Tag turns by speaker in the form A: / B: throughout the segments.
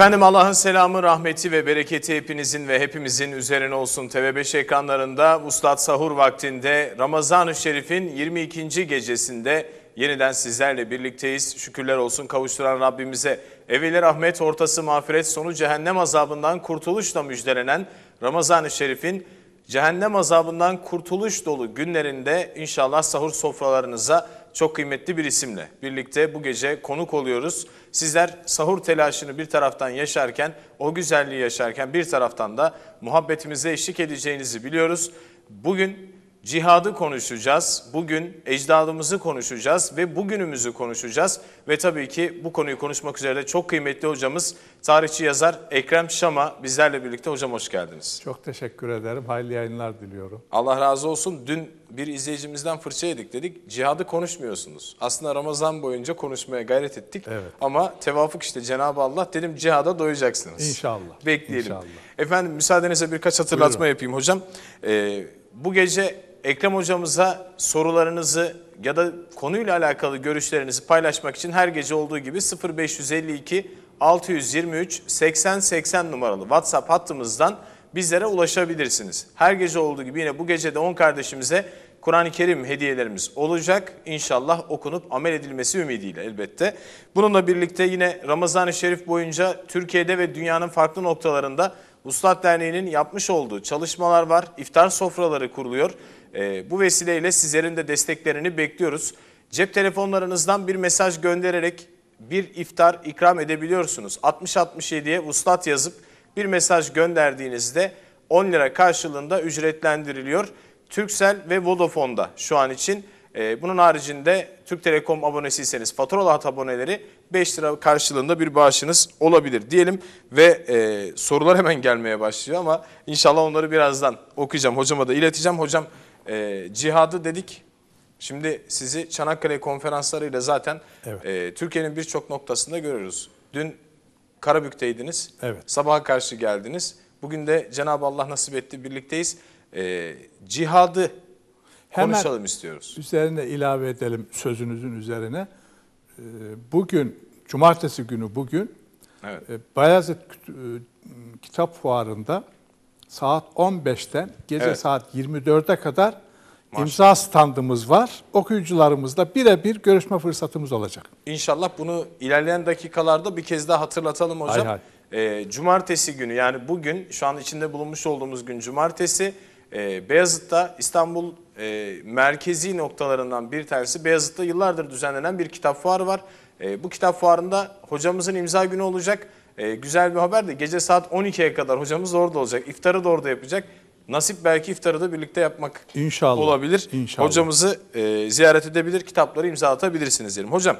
A: Efendim Allah'ın selamı, rahmeti ve bereketi hepinizin ve hepimizin üzerine olsun. TV5 ekranlarında Vuslat Sahur vaktinde Ramazan-ı Şerif'in 22. gecesinde yeniden sizlerle birlikteyiz. Şükürler olsun kavuşturan Rabbimize. Evi rahmet, ortası mağfiret, sonu cehennem azabından kurtuluşla müjdelenen Ramazan-ı Şerif'in cehennem azabından kurtuluş dolu günlerinde inşallah sahur sofralarınıza çok kıymetli bir isimle birlikte bu gece konuk oluyoruz. Sizler sahur telaşını bir taraftan yaşarken, o güzelliği yaşarken bir taraftan da muhabbetimize eşlik edeceğinizi biliyoruz. Bugün cihadı konuşacağız. Bugün ecdadımızı konuşacağız ve bugünümüzü konuşacağız. Ve tabii ki bu konuyu konuşmak üzere de çok kıymetli hocamız, tarihçi yazar Ekrem Şam'a bizlerle birlikte. Hocam hoş geldiniz.
B: Çok teşekkür ederim. Hayırlı yayınlar diliyorum.
A: Allah razı olsun. Dün bir izleyicimizden fırça yedik dedik. Cihadı konuşmuyorsunuz. Aslında Ramazan boyunca konuşmaya gayret ettik. Evet. Ama tevafuk işte Cenab-ı Allah dedim cihada doyacaksınız. İnşallah. Bekleyelim. İnşallah. Efendim müsaadenizle birkaç hatırlatma Buyurun. yapayım hocam. Ee, bu gece Ekrem hocamıza sorularınızı ya da konuyla alakalı görüşlerinizi paylaşmak için her gece olduğu gibi 0552 623 80 80 numaralı WhatsApp hattımızdan bizlere ulaşabilirsiniz. Her gece olduğu gibi yine bu gece de 10 kardeşimize Kur'an-ı Kerim hediyelerimiz olacak. İnşallah okunup amel edilmesi ümidiyle elbette. Bununla birlikte yine Ramazan-ı Şerif boyunca Türkiye'de ve dünyanın farklı noktalarında Ustad Derneği'nin yapmış olduğu çalışmalar var. İftar sofraları kuruluyor. E, bu vesileyle sizlerin de desteklerini bekliyoruz. Cep telefonlarınızdan bir mesaj göndererek bir iftar ikram edebiliyorsunuz. 6067'ye uslat yazıp bir mesaj gönderdiğinizde 10 lira karşılığında ücretlendiriliyor. Türksel ve Vodafone'da şu an için. Ee, bunun haricinde Türk Telekom abonesiyseniz faturalı hat aboneleri 5 lira karşılığında bir bağışınız olabilir diyelim. Ve e, sorular hemen gelmeye başlıyor ama inşallah onları birazdan okuyacağım. Hocama da ileteceğim. Hocam e, cihadı dedik. Şimdi sizi Çanakkale konferanslarıyla zaten evet. e, Türkiye'nin birçok noktasında görüyoruz. Dün Karabük'teydiniz. Evet. Sabaha karşı geldiniz. Bugün de Cenab-ı Allah nasip etti birlikteyiz. E, cihadı Hemen konuşalım istiyoruz.
B: Üzerine ilave edelim sözünüzün üzerine. E, bugün, cumartesi günü bugün evet. e, Bayezid e, Kitap Fuarı'nda saat 15'ten gece evet. saat 24'e kadar Maşallah. imza standımız var. Okuyucularımızla birebir görüşme fırsatımız olacak.
A: İnşallah bunu ilerleyen dakikalarda bir kez daha hatırlatalım hocam. Hay hay. E, cumartesi günü yani bugün şu an içinde bulunmuş olduğumuz gün cumartesi e, Beyazıt'ta İstanbul e, merkezi noktalarından bir tanesi Beyazıt'ta yıllardır düzenlenen bir kitap fuarı var. E, bu kitap fuarında hocamızın imza günü olacak. Ee, güzel bir haber de gece saat 12'ye kadar hocamız orada olacak. İftarı da orada yapacak. Nasip belki iftarı da birlikte yapmak
B: İnşallah. olabilir. İnşallah. Hocamızı
A: e, ziyaret edebilir, kitapları imza atabilirsiniz diyelim. Hocam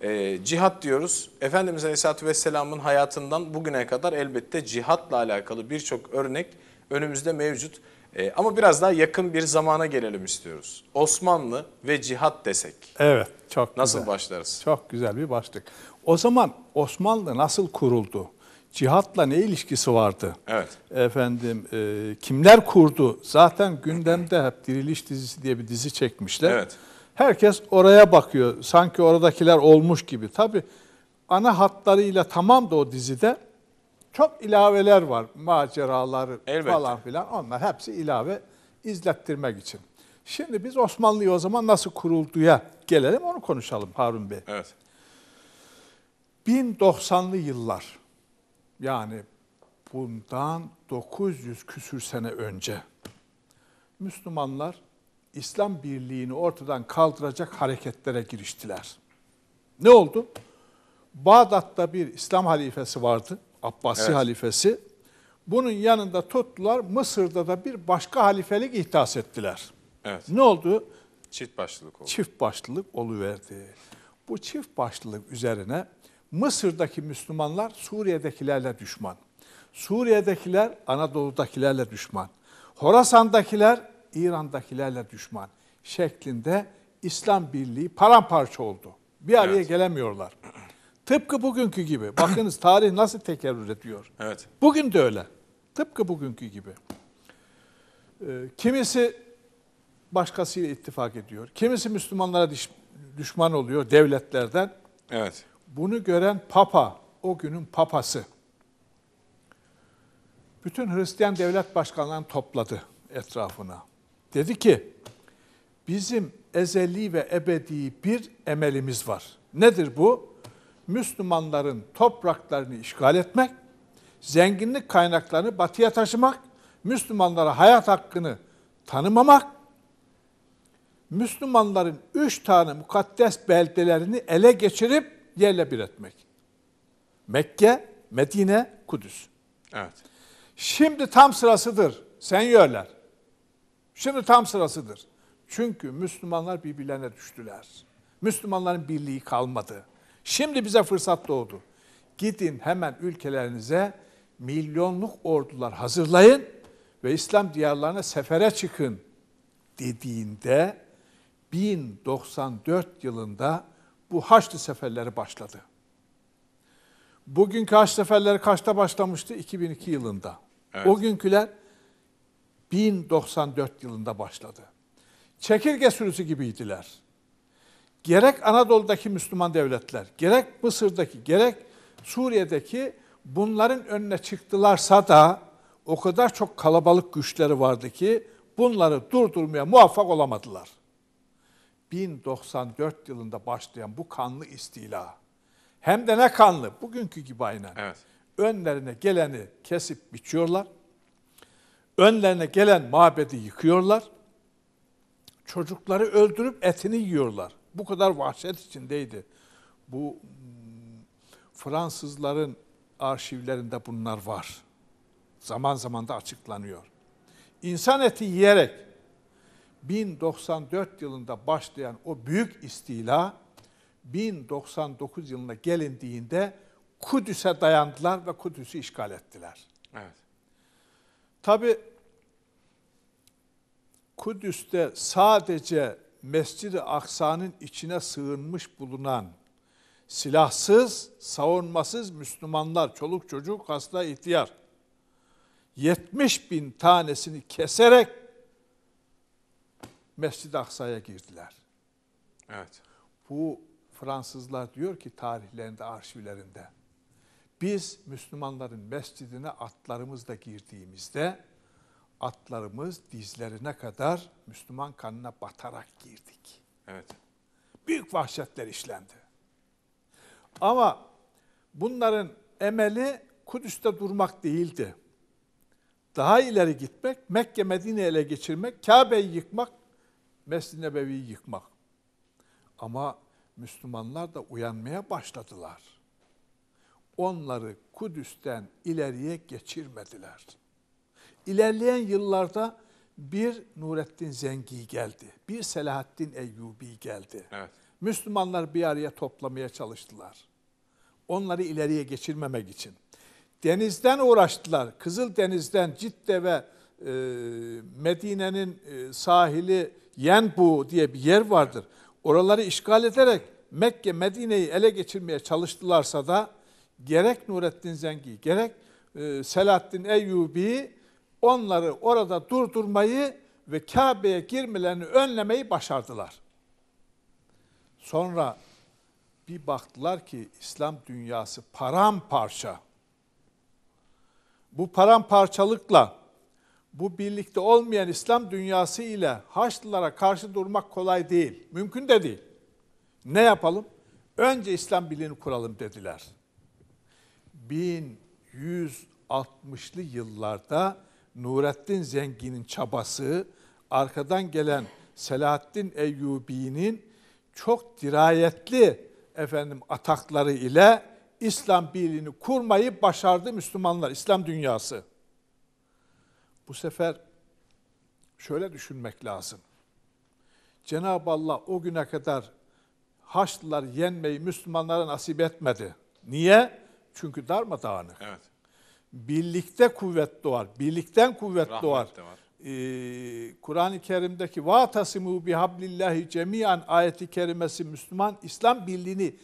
A: e, cihat diyoruz. Efendimiz Aleyhisselatü Vesselam'ın hayatından bugüne kadar elbette cihatla alakalı birçok örnek önümüzde mevcut. E, ama biraz daha yakın bir zamana gelelim istiyoruz. Osmanlı ve cihat desek.
B: Evet çok Nasıl güzel. başlarız? Çok güzel bir başlık. O zaman Osmanlı nasıl kuruldu? Cihatla ne ilişkisi vardı? Evet. Efendim e, kimler kurdu? Zaten gündemde hep Diriliş dizisi diye bir dizi çekmişler. Evet. Herkes oraya bakıyor. Sanki oradakiler olmuş gibi. Tabi ana hatlarıyla tamam da o dizide çok ilaveler var. maceraları Elbette. falan filan. Onlar hepsi ilave izlettirmek için. Şimdi biz Osmanlı'yı o zaman nasıl kurulduya gelelim onu konuşalım Harun Bey. Evet. 1090'lı yıllar yani bundan 900 küsür sene önce Müslümanlar İslam birliğini ortadan kaldıracak hareketlere giriştiler. Ne oldu? Bağdat'ta bir İslam halifesi vardı. Abbasi evet. halifesi. Bunun yanında tuttular. Mısır'da da bir başka halifelik ihdas ettiler. Evet. Ne oldu? Çift başlılık oldu. Çift başlılık oluverdi. Bu çift başlılık üzerine Mısır'daki Müslümanlar Suriye'dekilerle düşman. Suriye'dekiler Anadolu'dakilerle düşman. Horasan'dakiler İran'dakilerle düşman şeklinde İslam Birliği paramparça oldu. Bir araya evet. gelemiyorlar. Tıpkı bugünkü gibi. Bakınız tarih nasıl tekerrür ediyor. Evet. Bugün de öyle. Tıpkı bugünkü gibi. Ee, kimisi başkasıyla ittifak ediyor. Kimisi Müslümanlara düşman oluyor devletlerden. Evet. Bunu gören papa, o günün papası, bütün Hristiyan devlet başkanlarını topladı etrafına. Dedi ki, bizim ezeli ve ebedi bir emelimiz var. Nedir bu? Müslümanların topraklarını işgal etmek, zenginlik kaynaklarını batıya taşımak, Müslümanlara hayat hakkını tanımamak, Müslümanların üç tane mukaddes beldelerini ele geçirip yerle bir etmek. Mekke, Medine, Kudüs. Evet. Şimdi tam sırasıdır senyörler. Şimdi tam sırasıdır. Çünkü Müslümanlar birbirlerine düştüler. Müslümanların birliği kalmadı. Şimdi bize fırsat doğdu. Gidin hemen ülkelerinize milyonluk ordular hazırlayın ve İslam diyarlarına sefere çıkın dediğinde 1094 yılında bu Haçlı seferleri başladı. Bugünkü Haçlı seferleri kaçta başlamıştı? 2002 yılında. Evet. O günküler 1094 yılında başladı. Çekirge sürüsü gibiydiler. Gerek Anadolu'daki Müslüman devletler, gerek Mısır'daki, gerek Suriye'deki bunların önüne çıktılarsa da o kadar çok kalabalık güçleri vardı ki bunları durdurmaya muvaffak olamadılar. 1094 yılında başlayan bu kanlı istila hem de ne kanlı bugünkü gibi aynen. Evet. Önlerine geleni kesip biçiyorlar. Önlerine gelen mabedi yıkıyorlar. Çocukları öldürüp etini yiyorlar. Bu kadar vahşet içindeydi. Bu hmm, Fransızların arşivlerinde bunlar var. Zaman zaman da açıklanıyor. İnsan eti yiyerek 1094 yılında başlayan o büyük istila 1099 yılına gelindiğinde Kudüs'e dayandılar ve Kudüs'ü işgal ettiler. Evet. Tabi Kudüs'te sadece Mescid-i Aksa'nın içine sığınmış bulunan silahsız, savunmasız Müslümanlar, çoluk çocuk, hasta ihtiyar 70 bin tanesini keserek Mescid-i Aksa'ya girdiler. Evet. Bu Fransızlar diyor ki tarihlerinde, arşivlerinde. Biz Müslümanların mescidine atlarımızla girdiğimizde atlarımız dizlerine kadar Müslüman kanına batarak girdik. Evet. Büyük vahşetler işlendi. Ama bunların emeli Kudüs'te durmak değildi. Daha ileri gitmek, Mekke Medine'ye ele geçirmek, Kabe'yi yıkmak, Mescid-i Nebevi'yi yıkmak. Ama Müslümanlar da uyanmaya başladılar. Onları Kudüs'ten ileriye geçirmediler. İlerleyen yıllarda bir Nurettin Zengi geldi. Bir Selahaddin Eyyubi geldi. Evet. Müslümanlar bir araya toplamaya çalıştılar. Onları ileriye geçirmemek için. Denizden uğraştılar. Kızıl Deniz'den Cidde ve e, Medine'nin e, sahili Yenbu diye bir yer vardır. Oraları işgal ederek Mekke, Medine'yi ele geçirmeye çalıştılarsa da gerek Nurettin Zengi, gerek e, Selahattin Eyyubi onları orada durdurmayı ve Kabe'ye girmelerini önlemeyi başardılar. Sonra bir baktılar ki İslam dünyası paramparça. Bu paramparçalıkla bu birlikte olmayan İslam dünyası ile Haçlılara karşı durmak kolay değil. Mümkün de değil. Ne yapalım? Önce İslam birliğini kuralım dediler. 1160'lı yıllarda Nurettin Zengin'in çabası, arkadan gelen Selahaddin Eyyubi'nin çok dirayetli efendim atakları ile İslam birliğini kurmayı başardı Müslümanlar, İslam dünyası. Bu sefer şöyle düşünmek lazım. Cenab-ı Allah o güne kadar Haçlılar yenmeyi Müslümanlara nasip etmedi. Niye? Çünkü darmadağınık. Evet. Birlikte kuvvet doğar. Birlikten kuvvet Rahmet doğar. Ee, Kur'an-ı Kerim'deki وَاَتَسِمُوا بِحَبْلِ cemiyan ayeti kerimesi Müslüman İslam birliğini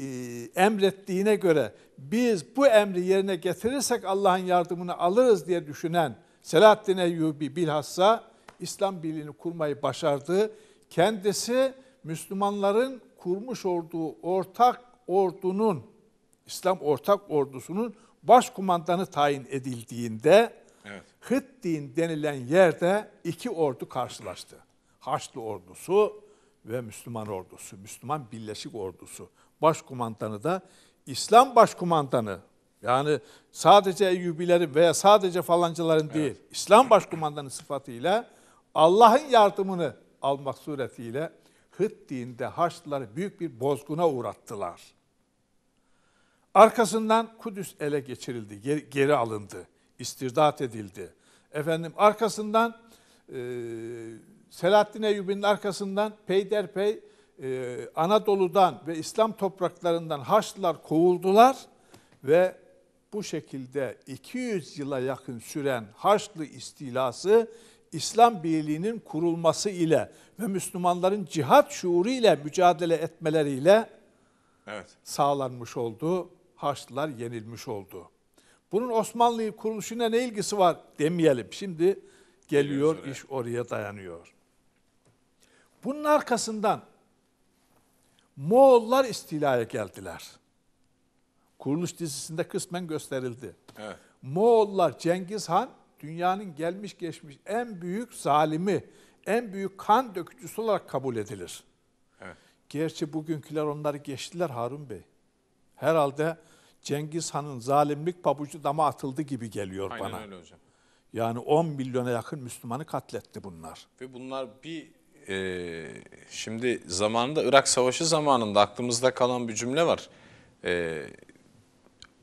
B: e, emrettiğine göre biz bu emri yerine getirirsek Allah'ın yardımını alırız diye düşünen Selahaddin Eyyubi bilhassa İslam Birliği'ni kurmayı başardı. Kendisi Müslümanların kurmuş olduğu ortak ordunun, İslam ortak ordusunun başkumandanı tayin edildiğinde evet. Hıddin denilen yerde iki ordu karşılaştı. Haçlı ordusu ve Müslüman ordusu, Müslüman Birleşik Ordusu. Başkumandanı da İslam başkumandanı yani sadece Eyyubilerin veya sadece falancıların evet. değil, İslam başkumandanı sıfatıyla Allah'ın yardımını almak suretiyle Hıddi'nde Haçlıları büyük bir bozguna uğrattılar. Arkasından Kudüs ele geçirildi, geri, alındı, istirdat edildi. Efendim arkasından e, Selahaddin Eyyubi'nin arkasından peyderpey e, Anadolu'dan ve İslam topraklarından Haçlılar kovuldular ve bu şekilde 200 yıla yakın süren Haçlı istilası İslam birliğinin kurulması ile ve Müslümanların cihat şuuru ile mücadele etmeleriyle evet. sağlanmış oldu. Haçlılar yenilmiş oldu. Bunun Osmanlı kuruluşuna ne ilgisi var demeyelim. Şimdi geliyor, iş oraya dayanıyor. Bunun arkasından Moğollar istilaya geldiler. Kuruluş dizisinde kısmen gösterildi. Evet. Moğollar Cengiz Han dünyanın gelmiş geçmiş en büyük zalimi, en büyük kan dökücüsü olarak kabul edilir. Evet. Gerçi bugünküler onları geçtiler Harun Bey. Herhalde Cengiz Han'ın zalimlik pabucu dama atıldı gibi geliyor Aynen bana. Aynen öyle hocam. Yani 10 milyona yakın Müslümanı katletti bunlar.
A: Ve bunlar bir e, şimdi zamanında Irak Savaşı zamanında aklımızda kalan bir cümle var. E,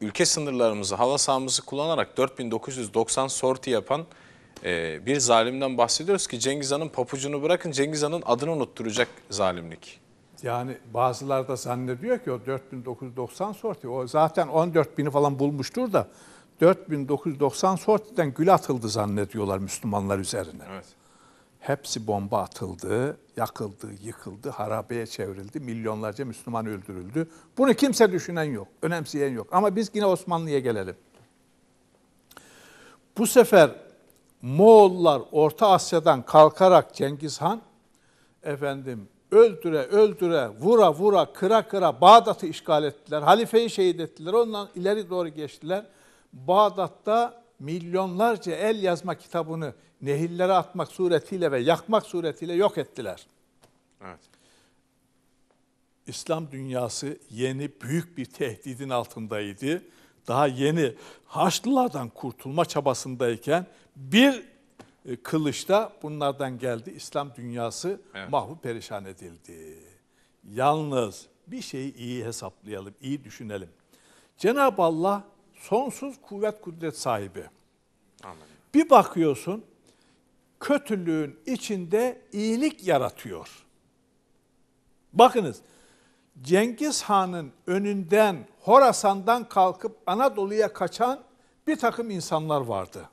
A: ülke sınırlarımızı, hava sahamızı kullanarak 4990 sorti yapan e, bir zalimden bahsediyoruz ki Cengiz Han'ın papucunu bırakın Cengiz Han'ın adını unutturacak zalimlik.
B: Yani bazılar da zannediyor ki o 4990 sorti o zaten 14.000'i falan bulmuştur da 4990 sortiden gül atıldı zannediyorlar Müslümanlar üzerine. Evet hepsi bomba atıldı, yakıldı, yıkıldı, harabeye çevrildi, milyonlarca Müslüman öldürüldü. Bunu kimse düşünen yok, önemseyen yok. Ama biz yine Osmanlı'ya gelelim. Bu sefer Moğollar Orta Asya'dan kalkarak Cengiz Han efendim öldüre öldüre vura vura kıra kıra Bağdat'ı işgal ettiler. Halifeyi şehit ettiler. Ondan ileri doğru geçtiler. Bağdat'ta milyonlarca el yazma kitabını nehirlere atmak suretiyle ve yakmak suretiyle yok ettiler. Evet. İslam dünyası yeni büyük bir tehdidin altındaydı. Daha yeni Haçlılardan kurtulma çabasındayken bir e, kılıçta bunlardan geldi. İslam dünyası evet. mahvu perişan edildi. Yalnız bir şeyi iyi hesaplayalım, iyi düşünelim. Cenab-ı Allah sonsuz kuvvet kudret sahibi. Anladım. Bir bakıyorsun kötülüğün içinde iyilik yaratıyor. Bakınız Cengiz Han'ın önünden Horasan'dan kalkıp Anadolu'ya kaçan bir takım insanlar vardı.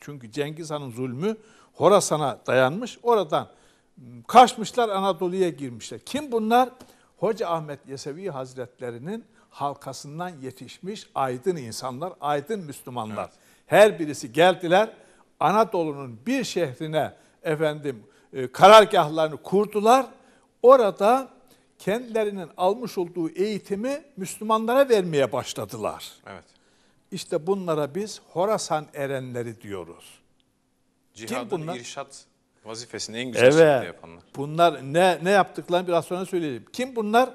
B: Çünkü Cengiz Han'ın zulmü Horasan'a dayanmış. Oradan kaçmışlar Anadolu'ya girmişler. Kim bunlar? Hoca Ahmet Yesevi Hazretlerinin halkasından yetişmiş aydın insanlar, aydın Müslümanlar. Evet. Her birisi geldiler Anadolu'nun bir şehrine efendim e, karargahlarını kurdular. Orada kendilerinin almış olduğu eğitimi Müslümanlara vermeye başladılar. Evet. İşte bunlara biz Horasan erenleri diyoruz. Cihadın Kim
A: irşat vazifesini en güzel evet. şekilde yapanlar.
B: Bunlar ne ne yaptıklarını biraz sonra söyleyeceğim. Kim bunlar?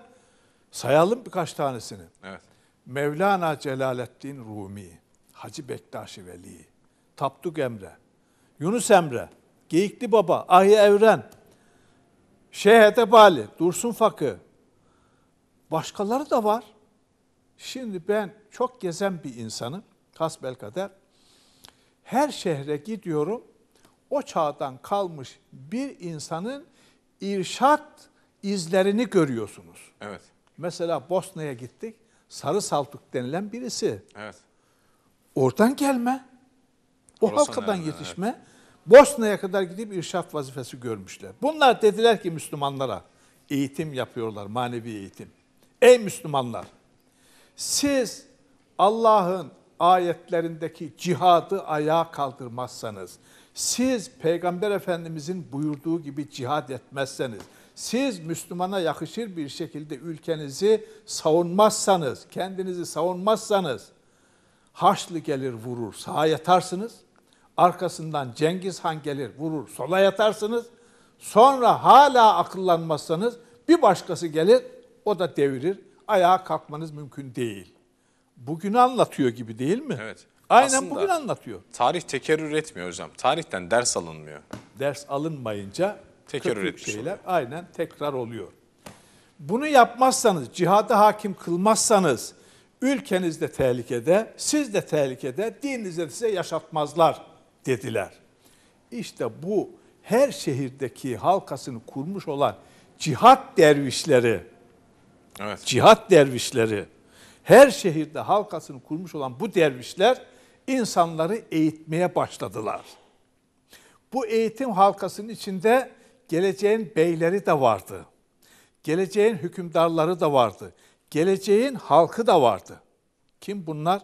B: Sayalım birkaç tanesini. Evet. Mevlana Celaleddin Rumi, Hacı Bektaşi Veli, Tapduk Emre, Yunus Emre, Geyikli Baba, Ahi Evren, Şeyh Edebali, Dursun Fakı. Başkaları da var. Şimdi ben çok gezen bir insanım. Hasbelkader. Her şehre gidiyorum. O çağdan kalmış bir insanın irşat izlerini görüyorsunuz. Evet. Mesela Bosna'ya gittik. Sarı Saltuk denilen birisi. Evet. Oradan gelme. O halkadan yani, yetişme. Evet. Bosna'ya kadar gidip irşat vazifesi görmüşler. Bunlar dediler ki Müslümanlara eğitim yapıyorlar, manevi eğitim. Ey Müslümanlar! Siz Allah'ın ayetlerindeki cihadı ayağa kaldırmazsanız, siz Peygamber Efendimizin buyurduğu gibi cihad etmezseniz, siz Müslümana yakışır bir şekilde ülkenizi savunmazsanız, kendinizi savunmazsanız Haçlı gelir vurur sağa yatarsınız. Arkasından Cengiz Han gelir vurur sola yatarsınız. Sonra hala akıllanmazsanız bir başkası gelir o da devirir. Ayağa kalkmanız mümkün değil. Bugün anlatıyor gibi değil mi? Evet. Aynen Aslında bugün anlatıyor. Tarih tekerrür etmiyor hocam. Tarihten ders alınmıyor. Ders alınmayınca tekrar üretmiş şeyler oluyor. aynen tekrar oluyor. Bunu yapmazsanız, cihada hakim kılmazsanız ülkeniz de tehlikede, siz de tehlikede, dininizde de size yaşatmazlar dediler. İşte bu her şehirdeki halkasını kurmuş olan cihat dervişleri, evet. cihat dervişleri, her şehirde halkasını kurmuş olan bu dervişler insanları eğitmeye başladılar. Bu eğitim halkasının içinde geleceğin beyleri de vardı. Geleceğin hükümdarları da vardı. Geleceğin halkı da vardı. Kim bunlar?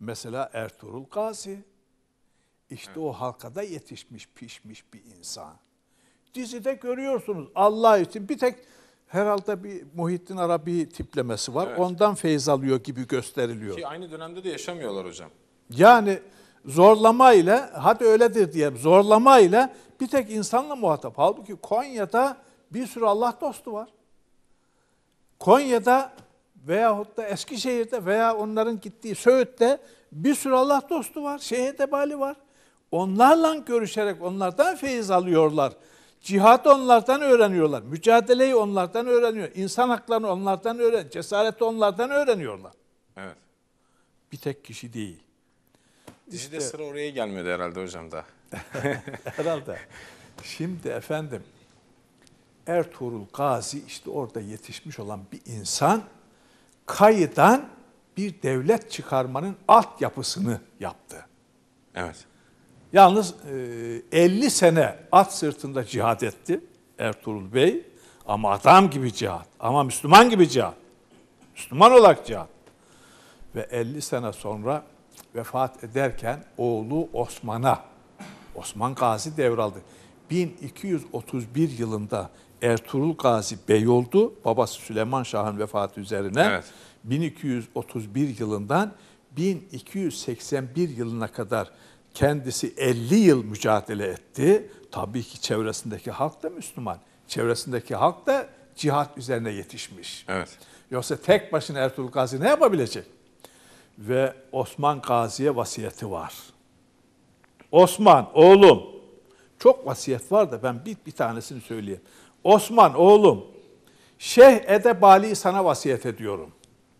B: Mesela Ertuğrul Gazi. İşte o halkada yetişmiş, pişmiş bir insan. Dizide görüyorsunuz Allah için bir tek herhalde bir Muhittin Arabi tiplemesi var. Evet. Ondan feyiz alıyor gibi gösteriliyor. Ki
A: aynı dönemde de yaşamıyorlar hocam.
B: Yani zorlama ile hadi öyledir diye zorlama ile bir tek insanla muhatap. Halbuki Konya'da bir sürü Allah dostu var. Konya'da veyahut da Eskişehir'de veya onların gittiği Söğüt'te bir sürü Allah dostu var. şehit Debali var. Onlarla görüşerek onlardan feyiz alıyorlar. Cihadı onlardan öğreniyorlar. Mücadeleyi onlardan öğreniyor. İnsan haklarını onlardan öğren, cesareti onlardan öğreniyorlar. Evet. Bir tek kişi değil. İşte işte, sıra
A: oraya gelmedi herhalde hocam da.
B: herhalde. Şimdi efendim Ertuğrul Gazi işte orada yetişmiş olan bir insan kayıdan bir devlet çıkarmanın altyapısını yaptı. Evet. Yalnız 50 e, sene at sırtında cihad etti Ertuğrul Bey. Ama adam gibi cihat, ama Müslüman gibi cihat. Müslüman olarak cihat. Ve 50 sene sonra vefat ederken oğlu Osman'a, Osman Gazi devraldı. 1231 yılında Ertuğrul Gazi bey oldu. Babası Süleyman Şah'ın vefatı üzerine. Evet. 1231 yılından 1281 yılına kadar kendisi 50 yıl mücadele etti. Tabii ki çevresindeki halk da Müslüman. Çevresindeki halk da cihat üzerine yetişmiş. Evet. Yoksa tek başına Ertuğrul Gazi ne yapabilecek? ve Osman Gazi'ye vasiyeti var. Osman oğlum, çok vasiyet var da ben bir, bir tanesini söyleyeyim. Osman oğlum, Şeyh Edebali'yi sana vasiyet ediyorum.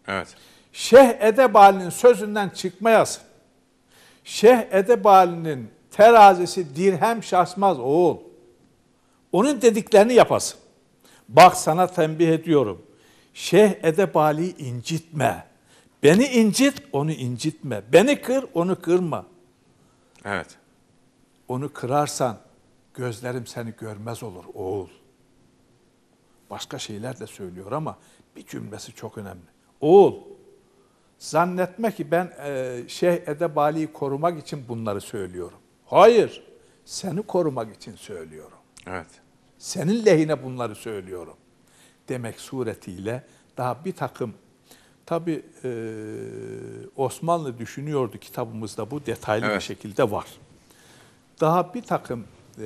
B: Evet. Şeyh Edebali'nin sözünden çıkmayasın. Şeyh Edebali'nin terazisi dirhem şaşmaz oğul. Onun dediklerini yapasın. Bak sana tembih ediyorum. Şeyh Edebali'yi incitme. Beni incit, onu incitme. Beni kır, onu kırma. Evet. Onu kırarsan gözlerim seni görmez olur oğul. Başka şeyler de söylüyor ama bir cümlesi çok önemli. Oğul, zannetme ki ben e, Şeyh Edebali'yi korumak için bunları söylüyorum. Hayır, seni korumak için söylüyorum. Evet. Senin lehine bunları söylüyorum. Demek suretiyle daha bir takım Tabi e, Osmanlı düşünüyordu kitabımızda bu detaylı evet. bir şekilde var. Daha bir takım e,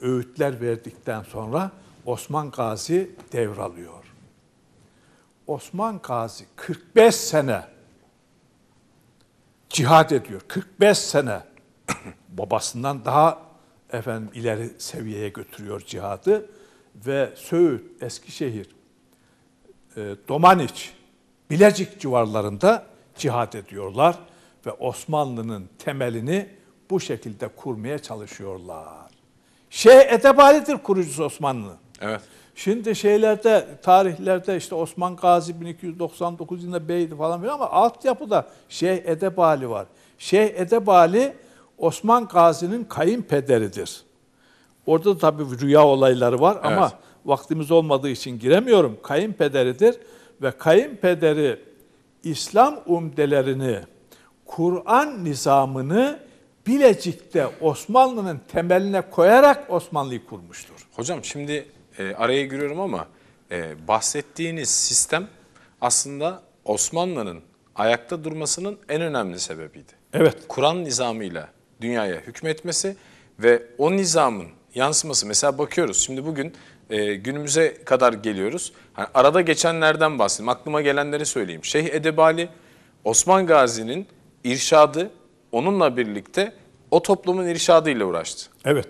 B: öğütler verdikten sonra Osman Gazi devralıyor. Osman Gazi 45 sene cihad ediyor. 45 sene babasından daha efendim ileri seviyeye götürüyor cihadı ve Söğüt, Eskişehir, e, Domaniç Bilecik civarlarında cihat ediyorlar ve Osmanlı'nın temelini bu şekilde kurmaya çalışıyorlar. Şey Edebali'dir kurucusu Osmanlı. Evet. Şimdi şeylerde, tarihlerde işte Osman Gazi 1299 yılında beydi falan filan ama altyapıda Şeyh Edebali var. Şeyh Edebali Osman Gazi'nin kayınpederidir. Orada da tabii rüya olayları var evet. ama vaktimiz olmadığı için giremiyorum. Kayınpederidir ve kayınpederi İslam umdelerini, Kur'an nizamını Bilecik'te Osmanlı'nın temeline koyarak Osmanlı'yı kurmuştur.
A: Hocam şimdi e, araya giriyorum ama e, bahsettiğiniz sistem aslında Osmanlı'nın ayakta durmasının en önemli sebebiydi. Evet. Kur'an nizamıyla dünyaya hükmetmesi ve o nizamın yansıması. Mesela bakıyoruz şimdi bugün e, günümüze kadar geliyoruz. Hani arada geçenlerden bahsedeyim. Aklıma gelenleri söyleyeyim. Şeyh Edebali, Osman Gazi'nin irşadı onunla birlikte o toplumun irşadıyla uğraştı. Evet.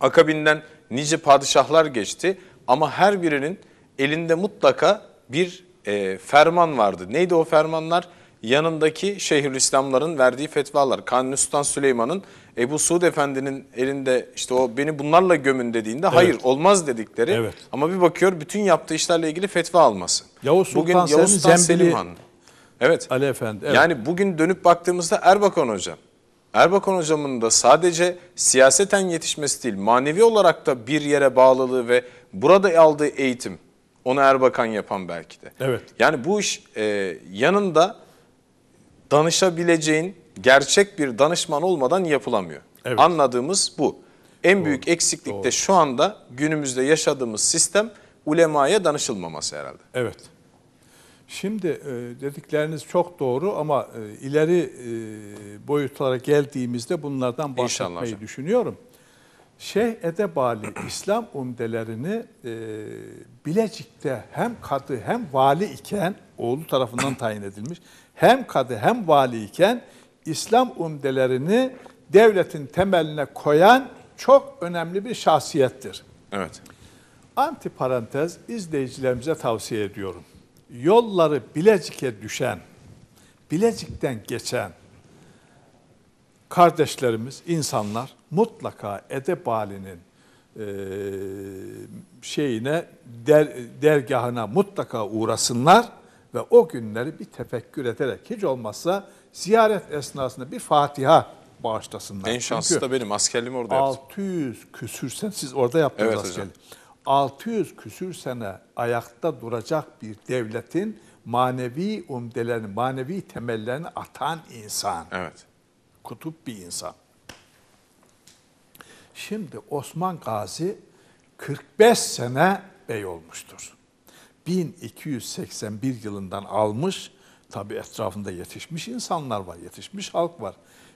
A: Akabinden nice padişahlar geçti ama her birinin elinde mutlaka bir e, ferman vardı. Neydi o fermanlar? yanındaki Şeyhülislamların verdiği fetvalar. Kanuni Sultan Süleyman'ın Ebu Suud Efendi'nin elinde işte o beni bunlarla gömün dediğinde evet. hayır olmaz dedikleri. Evet. Ama bir bakıyor bütün yaptığı işlerle ilgili fetva alması.
B: Yavuz Sultan, Bugün Yavuz Sultan, Zembili... Selim Han. Evet. Ali Efendi. Evet. Yani
A: bugün dönüp baktığımızda Erbakan hocam. Erbakan Hocam'ın da sadece siyaseten yetişmesi değil manevi olarak da bir yere bağlılığı ve burada aldığı eğitim onu Erbakan yapan belki de. Evet. Yani bu iş e, yanında danışabileceğin gerçek bir danışman olmadan yapılamıyor. Evet. Anladığımız bu. En Doğru. büyük eksiklik de şu anda günümüzde yaşadığımız sistem ulemaya danışılmaması
B: herhalde. Evet. Şimdi e, dedikleriniz çok doğru ama e, ileri e, boyutlara geldiğimizde bunlardan bahsetmeyi düşünüyorum. Şeyh Edebali İslam umdelerini Bilecik'te hem kadı hem vali iken oğlu tarafından tayin edilmiş hem kadı hem valiyken İslam umdelerini devletin temeline koyan çok önemli bir şahsiyettir. Evet. Anti parantez izleyicilerimize tavsiye ediyorum. Yolları Bilecik'e düşen, Bilecik'ten geçen kardeşlerimiz, insanlar mutlaka edep halinin e, şeyine, der, dergahına mutlaka uğrasınlar ve o günleri bir tefekkür ederek hiç olmazsa ziyaret esnasında bir Fatiha bağışlasınlar. En şanslı Çünkü da benim askerliğim orada yaptım. 600 küsür sen siz orada yaptınız evet, askerliği. Hocam. 600 küsür sene ayakta duracak bir devletin manevi umdelerini, manevi temellerini atan insan. Evet. Kutup bir insan. Şimdi Osman Gazi 45 sene bey olmuştur. 1281 yılından almış, tabi etrafında yetişmiş insanlar var, yetişmiş halk var.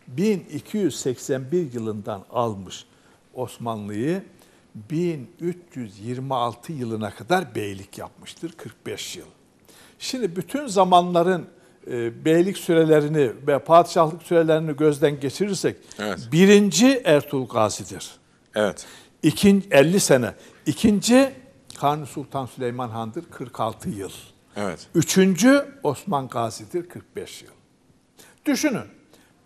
B: 1281 yılından almış Osmanlı'yı 1326 yılına kadar beylik yapmıştır, 45 yıl. Şimdi bütün zamanların e, beylik sürelerini ve padişahlık sürelerini gözden geçirirsek evet. birinci Ertuğrul Gazi'dir. Evet. İkin, 50 sene. İkinci Kanuni Sultan Süleyman Han'dır 46 yıl. Evet. Üçüncü Osman Gazi'dir 45 yıl. Düşünün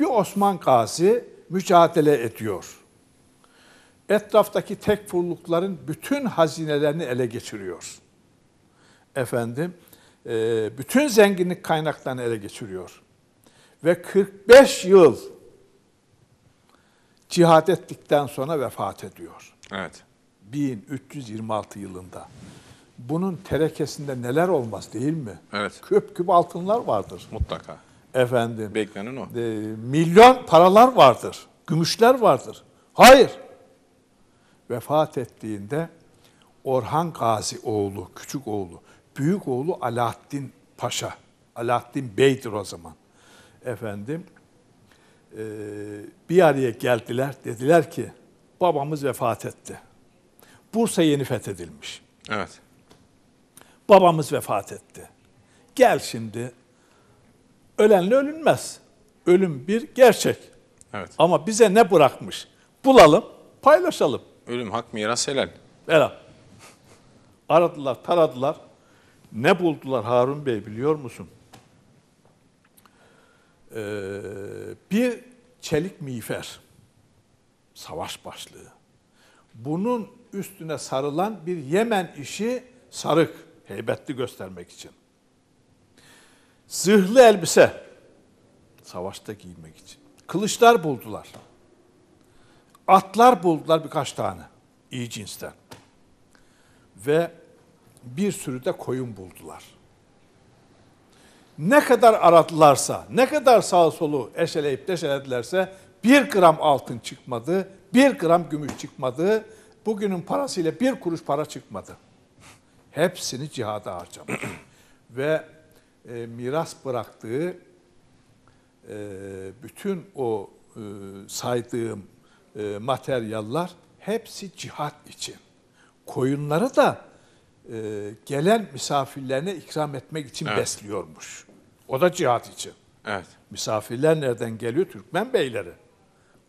B: bir Osman Gazi mücadele ediyor. Etraftaki tekfurlukların bütün hazinelerini ele geçiriyor. Efendim, e, bütün zenginlik kaynaklarını ele geçiriyor. Ve 45 yıl cihad ettikten sonra vefat ediyor. Evet. 1326 yılında. Bunun terekesinde neler olmaz değil mi? Evet. Küp küp altınlar vardır. Mutlaka. Efendim. Beklenen o. E, milyon paralar vardır. Gümüşler vardır. Hayır. Vefat ettiğinde Orhan Gazi oğlu, küçük oğlu, büyük oğlu Alaaddin Paşa. Alaaddin Bey'dir o zaman. Efendim e, bir araya geldiler. Dediler ki babamız vefat etti. Bursa yeni fethedilmiş. Evet. Babamız vefat etti. Gel şimdi ölenle ölünmez. Ölüm bir gerçek. Evet. Ama bize ne bırakmış? Bulalım, paylaşalım.
A: Ölüm hak miras
B: helal. Helal. Aradılar, taradılar. Ne buldular Harun Bey biliyor musun? Ee, bir çelik miğfer. Savaş başlığı. Bunun üstüne sarılan bir Yemen işi sarık, heybetli göstermek için. Zırhlı elbise, savaşta giymek için. Kılıçlar buldular. Atlar buldular birkaç tane, iyi cinsten. Ve bir sürü de koyun buldular. Ne kadar aradılarsa, ne kadar sağ solu eşeleyip deşeledilerse bir gram altın çıkmadı, bir gram gümüş çıkmadı bugünün parasıyla bir kuruş para çıkmadı. Hepsini cihada harcamış. Ve e, miras bıraktığı e, bütün o e, saydığım e, materyaller hepsi cihat için. Koyunları da e, gelen misafirlerine ikram etmek için evet. besliyormuş. O da cihat için. Evet. Misafirler nereden geliyor? Türkmen beyleri.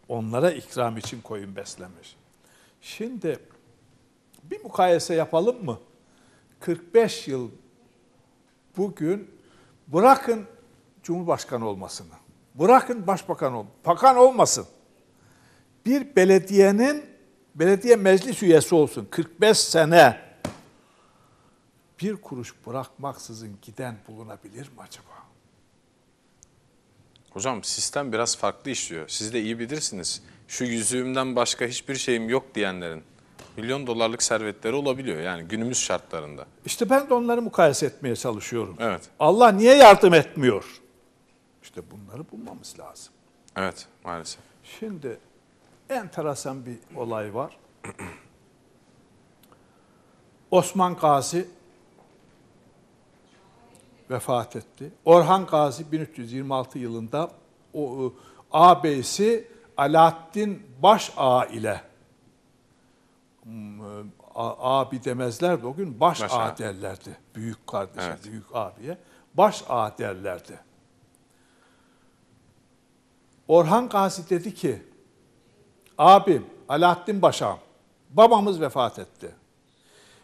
B: Onlara ikram için koyun beslemiş. Şimdi bir mukayese yapalım mı? 45 yıl bugün bırakın Cumhurbaşkanı olmasını, bırakın başbakan ol, bakan olmasın. Bir belediyenin belediye meclis üyesi olsun 45 sene bir kuruş bırakmaksızın giden bulunabilir mi acaba?
A: Hocam sistem biraz farklı işliyor. Siz de iyi bilirsiniz şu yüzüğümden başka hiçbir şeyim yok diyenlerin milyon dolarlık servetleri olabiliyor yani günümüz şartlarında.
B: İşte ben de onları mukayese etmeye çalışıyorum. Evet. Allah niye yardım etmiyor? İşte bunları bulmamız lazım.
A: Evet maalesef.
B: Şimdi enteresan bir olay var. Osman Gazi vefat etti. Orhan Gazi 1326 yılında o, ıı, ağabeysi Alaaddin Başa ile abi demezlerdi o gün baş Başa. a derlerdi. Büyük kardeşe, evet. büyük abiye baş a derlerdi. Orhan Gazi dedi ki abim Alaaddin Başam babamız vefat etti.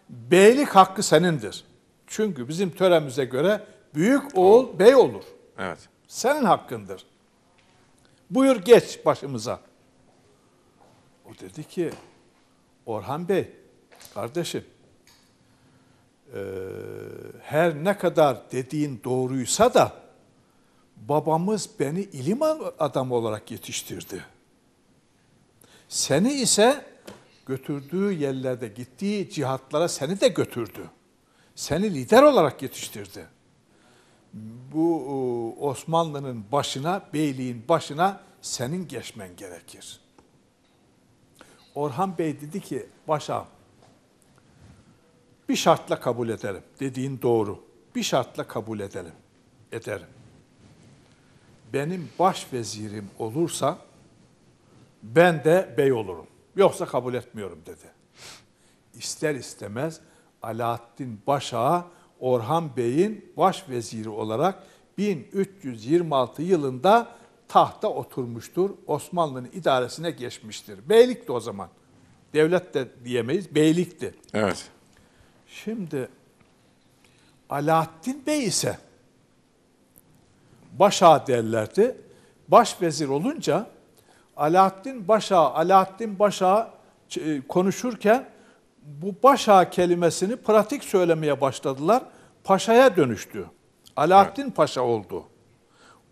B: Beylik hakkı senindir. Çünkü bizim töremize göre büyük oğul bey olur. Evet. Senin hakkındır. Buyur geç başımıza. O dedi ki Orhan Bey kardeşim e, her ne kadar dediğin doğruysa da babamız beni ilim adamı olarak yetiştirdi. Seni ise götürdüğü yerlerde gittiği cihatlara seni de götürdü. Seni lider olarak yetiştirdi bu e, Osmanlı'nın başına, beyliğin başına senin geçmen gerekir. Orhan Bey dedi ki, başa bir şartla kabul ederim. Dediğin doğru. Bir şartla kabul edelim. Ederim. Benim baş vezirim olursa ben de bey olurum. Yoksa kabul etmiyorum dedi. İster istemez Alaaddin Başak'a Orhan Bey'in baş veziri olarak 1326 yılında tahta oturmuştur. Osmanlı'nın idaresine geçmiştir. Beylikti o zaman. Devlet de diyemeyiz, beylikti. Evet. Şimdi Alaaddin Bey ise başa derlerdi. Baş vezir olunca Alaaddin Başa, Alaaddin Başa e, konuşurken bu başa kelimesini pratik söylemeye başladılar. Paşa'ya dönüştü. Alaaddin evet. Paşa oldu.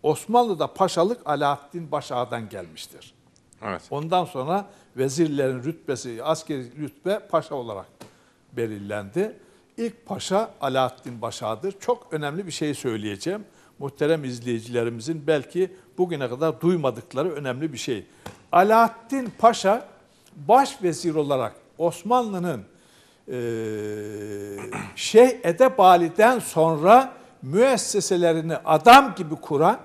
B: Osmanlı'da paşalık Alaaddin Paşa'dan gelmiştir. Evet. Ondan sonra vezirlerin rütbesi, askeri rütbe paşa olarak belirlendi. İlk paşa Alaaddin Paşa'dır. Çok önemli bir şey söyleyeceğim. Muhterem izleyicilerimizin belki bugüne kadar duymadıkları önemli bir şey. Alaaddin Paşa baş vezir olarak Osmanlı'nın e, Şeyh Edebali'den sonra müesseselerini adam gibi kuran,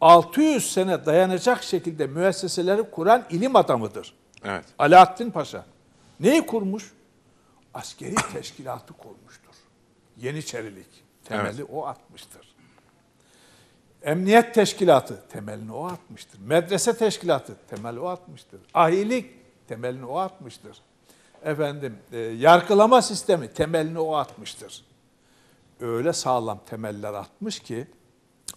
B: 600 sene dayanacak şekilde müesseseleri kuran ilim adamıdır. Evet. Alaaddin Paşa. Neyi kurmuş? Askeri teşkilatı kurmuştur. Yeniçerilik. Temeli evet. o atmıştır. Emniyet teşkilatı temelini o atmıştır. Medrese teşkilatı temeli o atmıştır. Ahilik temelini o atmıştır efendim e, yargılama sistemi temelini o atmıştır. Öyle sağlam temeller atmış ki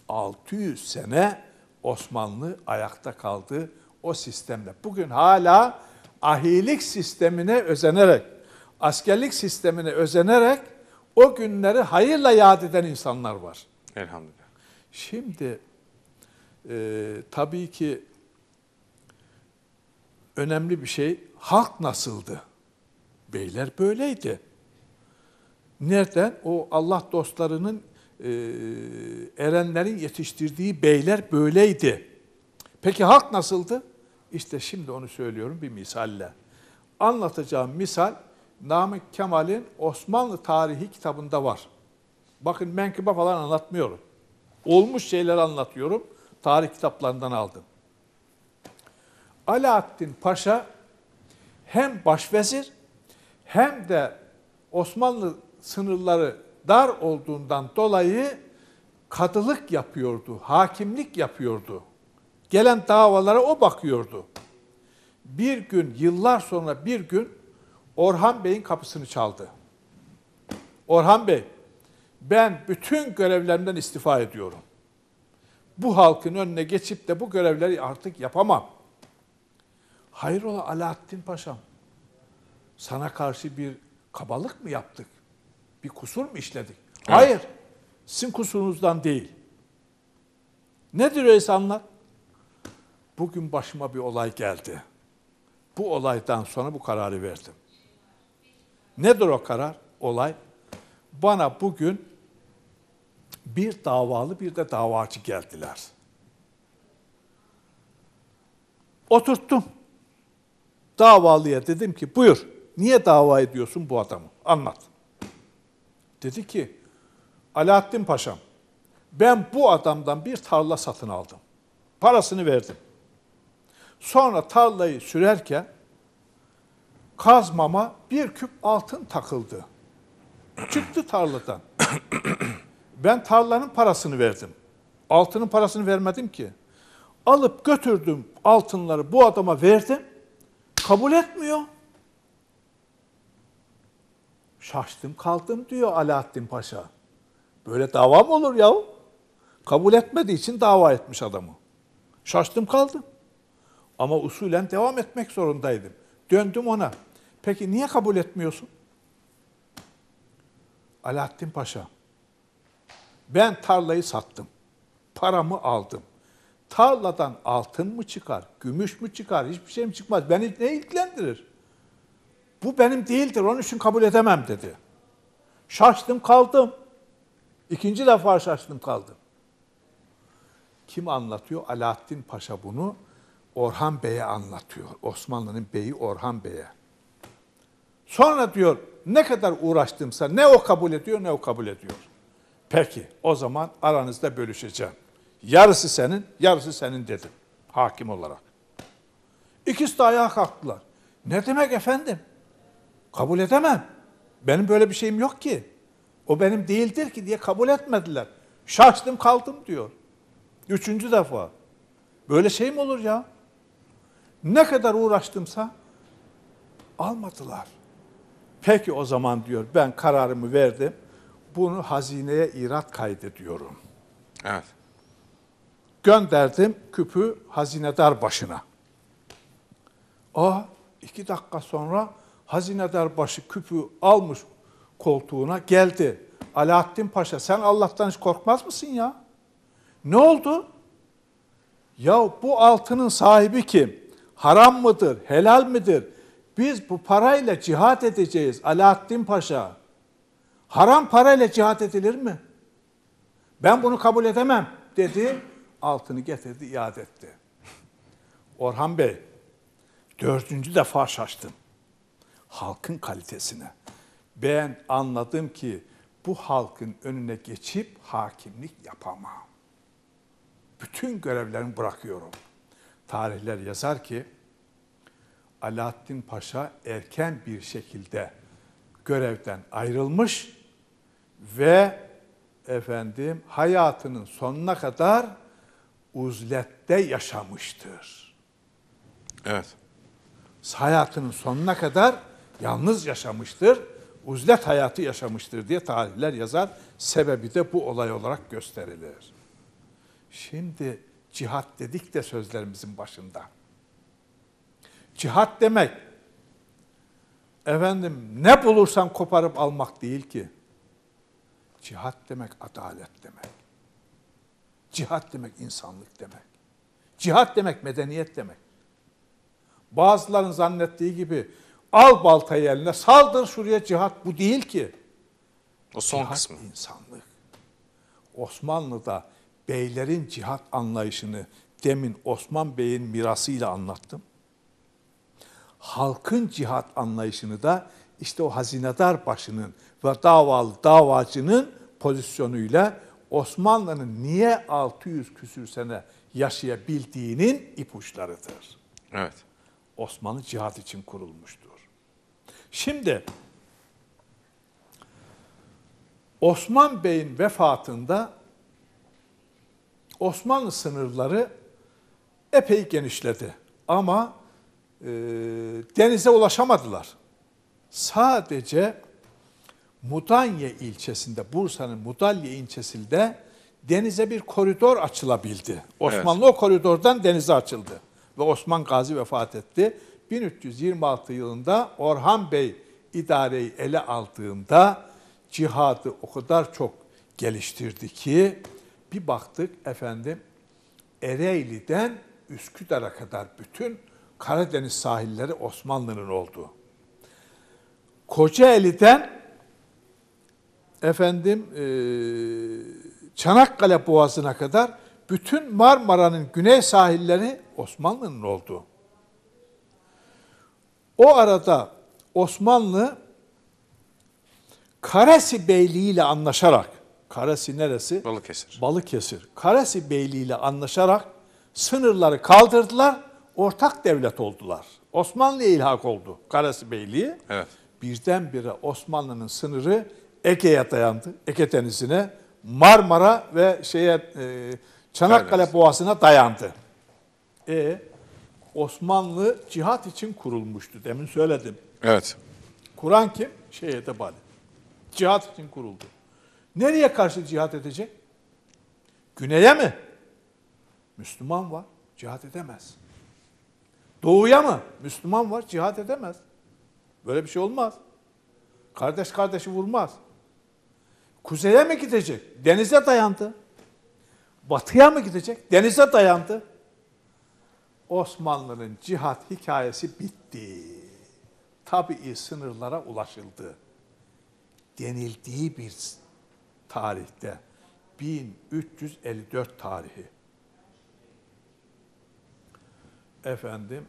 B: 600 sene Osmanlı ayakta kaldı o sistemle. Bugün hala ahilik sistemine özenerek, askerlik sistemine özenerek o günleri hayırla yad eden insanlar var. Elhamdülillah. Şimdi e, tabii ki önemli bir şey halk nasıldı? beyler böyleydi. Nereden? O Allah dostlarının, e, erenlerin yetiştirdiği beyler böyleydi. Peki halk nasıldı? İşte şimdi onu söylüyorum bir misalle. Anlatacağım misal Namık Kemal'in Osmanlı tarihi kitabında var. Bakın menkıba falan anlatmıyorum. Olmuş şeyler anlatıyorum. Tarih kitaplarından aldım. Alaaddin Paşa hem başvezir hem de Osmanlı sınırları dar olduğundan dolayı kadılık yapıyordu, hakimlik yapıyordu. Gelen davalara o bakıyordu. Bir gün, yıllar sonra bir gün Orhan Bey'in kapısını çaldı. Orhan Bey, ben bütün görevlerimden istifa ediyorum. Bu halkın önüne geçip de bu görevleri artık yapamam. Hayrola Alaaddin Paşa'm, sana karşı bir kabalık mı yaptık? Bir kusur mu işledik? Evet. Hayır. Sizin kusurunuzdan değil. Nedir öyleyse anlat. Bugün başıma bir olay geldi. Bu olaydan sonra bu kararı verdim. Nedir o karar? Olay. Bana bugün bir davalı bir de davacı geldiler. Oturttum. Davalıya dedim ki buyur Niye dava ediyorsun bu adamı? Anlat. Dedi ki, Alaaddin Paşam, ben bu adamdan bir tarla satın aldım. Parasını verdim. Sonra tarlayı sürerken kazmama bir küp altın takıldı. Çıktı tarladan. Ben tarlanın parasını verdim. Altının parasını vermedim ki. Alıp götürdüm altınları bu adama verdim. Kabul etmiyor. Şaştım kaldım diyor Alaaddin Paşa. Böyle dava mı olur ya? Kabul etmediği için dava etmiş adamı. Şaştım kaldım. Ama usulen devam etmek zorundaydım. Döndüm ona. Peki niye kabul etmiyorsun? Alaaddin Paşa. Ben tarlayı sattım. Paramı aldım. Tarladan altın mı çıkar, gümüş mü çıkar, hiçbir şey mi çıkmaz. Beni ne ilgilendirir? Bu benim değildir, onun için kabul edemem dedi. Şaştım kaldım. İkinci defa şaştım kaldım. Kim anlatıyor? Alaaddin Paşa bunu Orhan Bey'e anlatıyor. Osmanlı'nın beyi Orhan Bey'e. Sonra diyor ne kadar uğraştımsa ne o kabul ediyor ne o kabul ediyor. Peki o zaman aranızda bölüşeceğim. Yarısı senin, yarısı senin dedim hakim olarak. İkisi de ayağa kalktılar. Ne demek efendim? Kabul edemem. Benim böyle bir şeyim yok ki. O benim değildir ki diye kabul etmediler. Şaştım kaldım diyor. Üçüncü defa. Böyle şey mi olur ya? Ne kadar uğraştımsa almadılar. Peki o zaman diyor ben kararımı verdim. Bunu hazineye irat kaydediyorum. Evet. Gönderdim küpü hazinedar başına. Aa iki dakika sonra Hazinedar başı küpü almış koltuğuna geldi. Alaaddin Paşa sen Allah'tan hiç korkmaz mısın ya? Ne oldu? Ya bu altının sahibi kim? Haram mıdır? Helal midir? Biz bu parayla cihat edeceğiz Alaaddin Paşa. Haram parayla cihat edilir mi? Ben bunu kabul edemem dedi. Altını getirdi, iade etti. Orhan Bey, dördüncü defa şaştım halkın kalitesine. Ben anladım ki bu halkın önüne geçip hakimlik yapamam. Bütün görevlerimi bırakıyorum. Tarihler yazar ki Alaaddin Paşa erken bir şekilde görevden ayrılmış ve efendim hayatının sonuna kadar uzlette yaşamıştır. Evet. Hayatının sonuna kadar yalnız yaşamıştır, uzlet hayatı yaşamıştır diye tarihler yazar. Sebebi de bu olay olarak gösterilir. Şimdi cihat dedik de sözlerimizin başında. Cihat demek efendim ne bulursan koparıp almak değil ki. Cihat demek adalet demek. Cihat demek insanlık demek. Cihat demek medeniyet demek. Bazıların zannettiği gibi Al baltayı eline saldır şuraya cihat bu değil ki. O son cihat kısmı. insanlık. Osmanlı'da beylerin cihat anlayışını demin Osman Bey'in mirasıyla anlattım. Halkın cihat anlayışını da işte o hazinedar başının ve davalı davacının pozisyonuyla Osmanlı'nın niye 600 küsür sene yaşayabildiğinin ipuçlarıdır. Evet. Osmanlı cihat için kurulmuştur. Şimdi Osman Bey'in vefatında Osmanlı sınırları epey genişledi. Ama e, denize ulaşamadılar. Sadece Mudanya ilçesinde, Bursa'nın Mudalya ilçesinde denize bir koridor açılabildi. Osmanlı evet. o koridordan denize açıldı. Ve Osman Gazi vefat etti. 1326 yılında Orhan Bey idareyi ele aldığında cihadı o kadar çok geliştirdi ki bir baktık efendim Ereğli'den Üsküdar'a kadar bütün Karadeniz sahilleri Osmanlı'nın oldu. Kocaeli'den efendim e, Çanakkale Boğazı'na kadar bütün Marmara'nın güney sahilleri Osmanlı'nın oldu. O arada Osmanlı Karesi Beyliği ile anlaşarak, Karesi neresi? Balıkesir. Balıkesir. Karesi Beyliği ile anlaşarak sınırları kaldırdılar, ortak devlet oldular. Osmanlı'ya ilhak oldu Karesi Beyliği. Evet. Birdenbire Osmanlı'nın sınırı Ege'ye dayandı, Ege Denizi'ne, Marmara ve şeye e, Çanakkale Boğazı'na dayandı. E Osmanlı cihat için kurulmuştu. Demin söyledim. Evet. Kur'an kim? Şeye tebali. Cihat için kuruldu. Nereye karşı cihat edecek? Güneye mi? Müslüman var, cihat edemez. Doğuya mı? Müslüman var, cihat edemez. Böyle bir şey olmaz. Kardeş kardeşi vurmaz. Kuzeye mi gidecek? Denize dayandı. Batıya mı gidecek? Denize dayandı. Osmanlı'nın cihat hikayesi bitti. Tabii sınırlara ulaşıldı. Denildiği bir tarihte 1354 tarihi. Efendim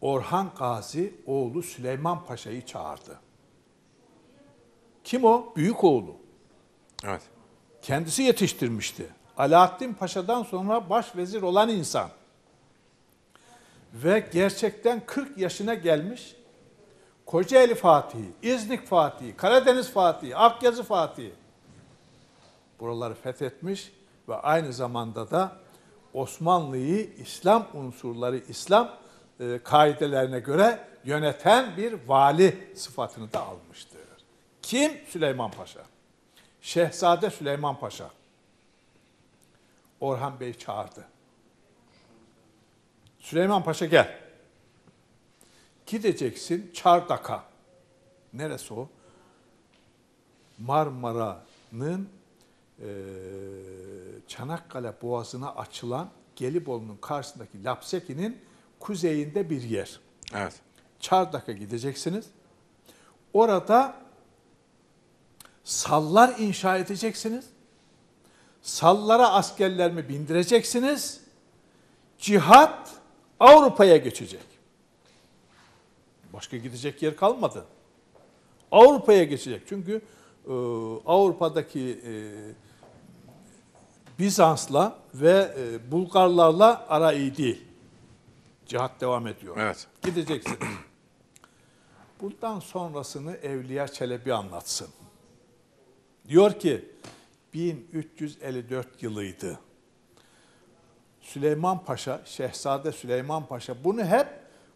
B: Orhan Gazi oğlu Süleyman Paşa'yı çağırdı. Kim o? Büyük oğlu. Evet. Kendisi yetiştirmişti. Alaaddin Paşa'dan sonra başvezir olan insan. Ve gerçekten 40 yaşına gelmiş Kocaeli Fatihi, İznik Fatihi, Karadeniz Fatihi, Akyazı Fatihi buraları fethetmiş ve aynı zamanda da Osmanlı'yı İslam unsurları, İslam e, kaidelerine göre yöneten bir vali sıfatını da almıştır. Kim? Süleyman Paşa. Şehzade Süleyman Paşa. Orhan Bey çağırdı. Süleyman Paşa gel. Gideceksin Çardak'a. Neresi o? Marmara'nın e, Çanakkale boğazına açılan Gelibolu'nun karşısındaki Lapseki'nin kuzeyinde bir yer. Evet. Çardak'a gideceksiniz. Orada sallar inşa edeceksiniz sallara askerlerimi bindireceksiniz. Cihat Avrupa'ya geçecek. Başka gidecek yer kalmadı. Avrupa'ya geçecek. Çünkü e, Avrupa'daki e, Bizans'la ve e, Bulgarlarla ara iyi değil. Cihat devam ediyor. Evet. Gideceksin. Bundan sonrasını Evliya Çelebi anlatsın. Diyor ki 1354 yılıydı. Süleyman Paşa, Şehzade Süleyman Paşa bunu hep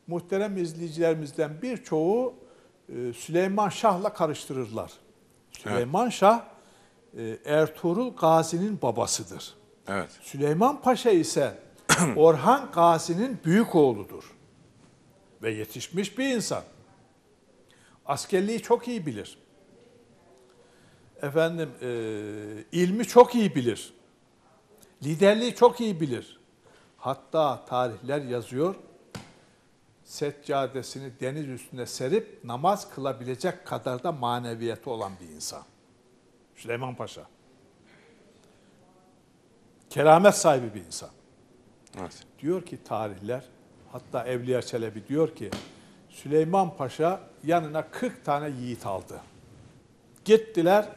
B: muhterem izleyicilerimizden birçoğu e, Süleyman Şah'la karıştırırlar. Süleyman evet. Şah e, Ertuğrul Gazi'nin babasıdır. Evet. Süleyman Paşa ise Orhan Gazi'nin büyük oğludur ve yetişmiş bir insan. Askerliği çok iyi bilir efendim e, ilmi çok iyi bilir. Liderliği çok iyi bilir. Hatta tarihler yazıyor. Seccadesini deniz üstünde serip namaz kılabilecek kadar da maneviyeti olan bir insan. Süleyman Paşa. Keramet sahibi bir insan. Evet. Diyor ki tarihler, hatta Evliya Çelebi diyor ki Süleyman Paşa yanına 40 tane yiğit aldı. Gittiler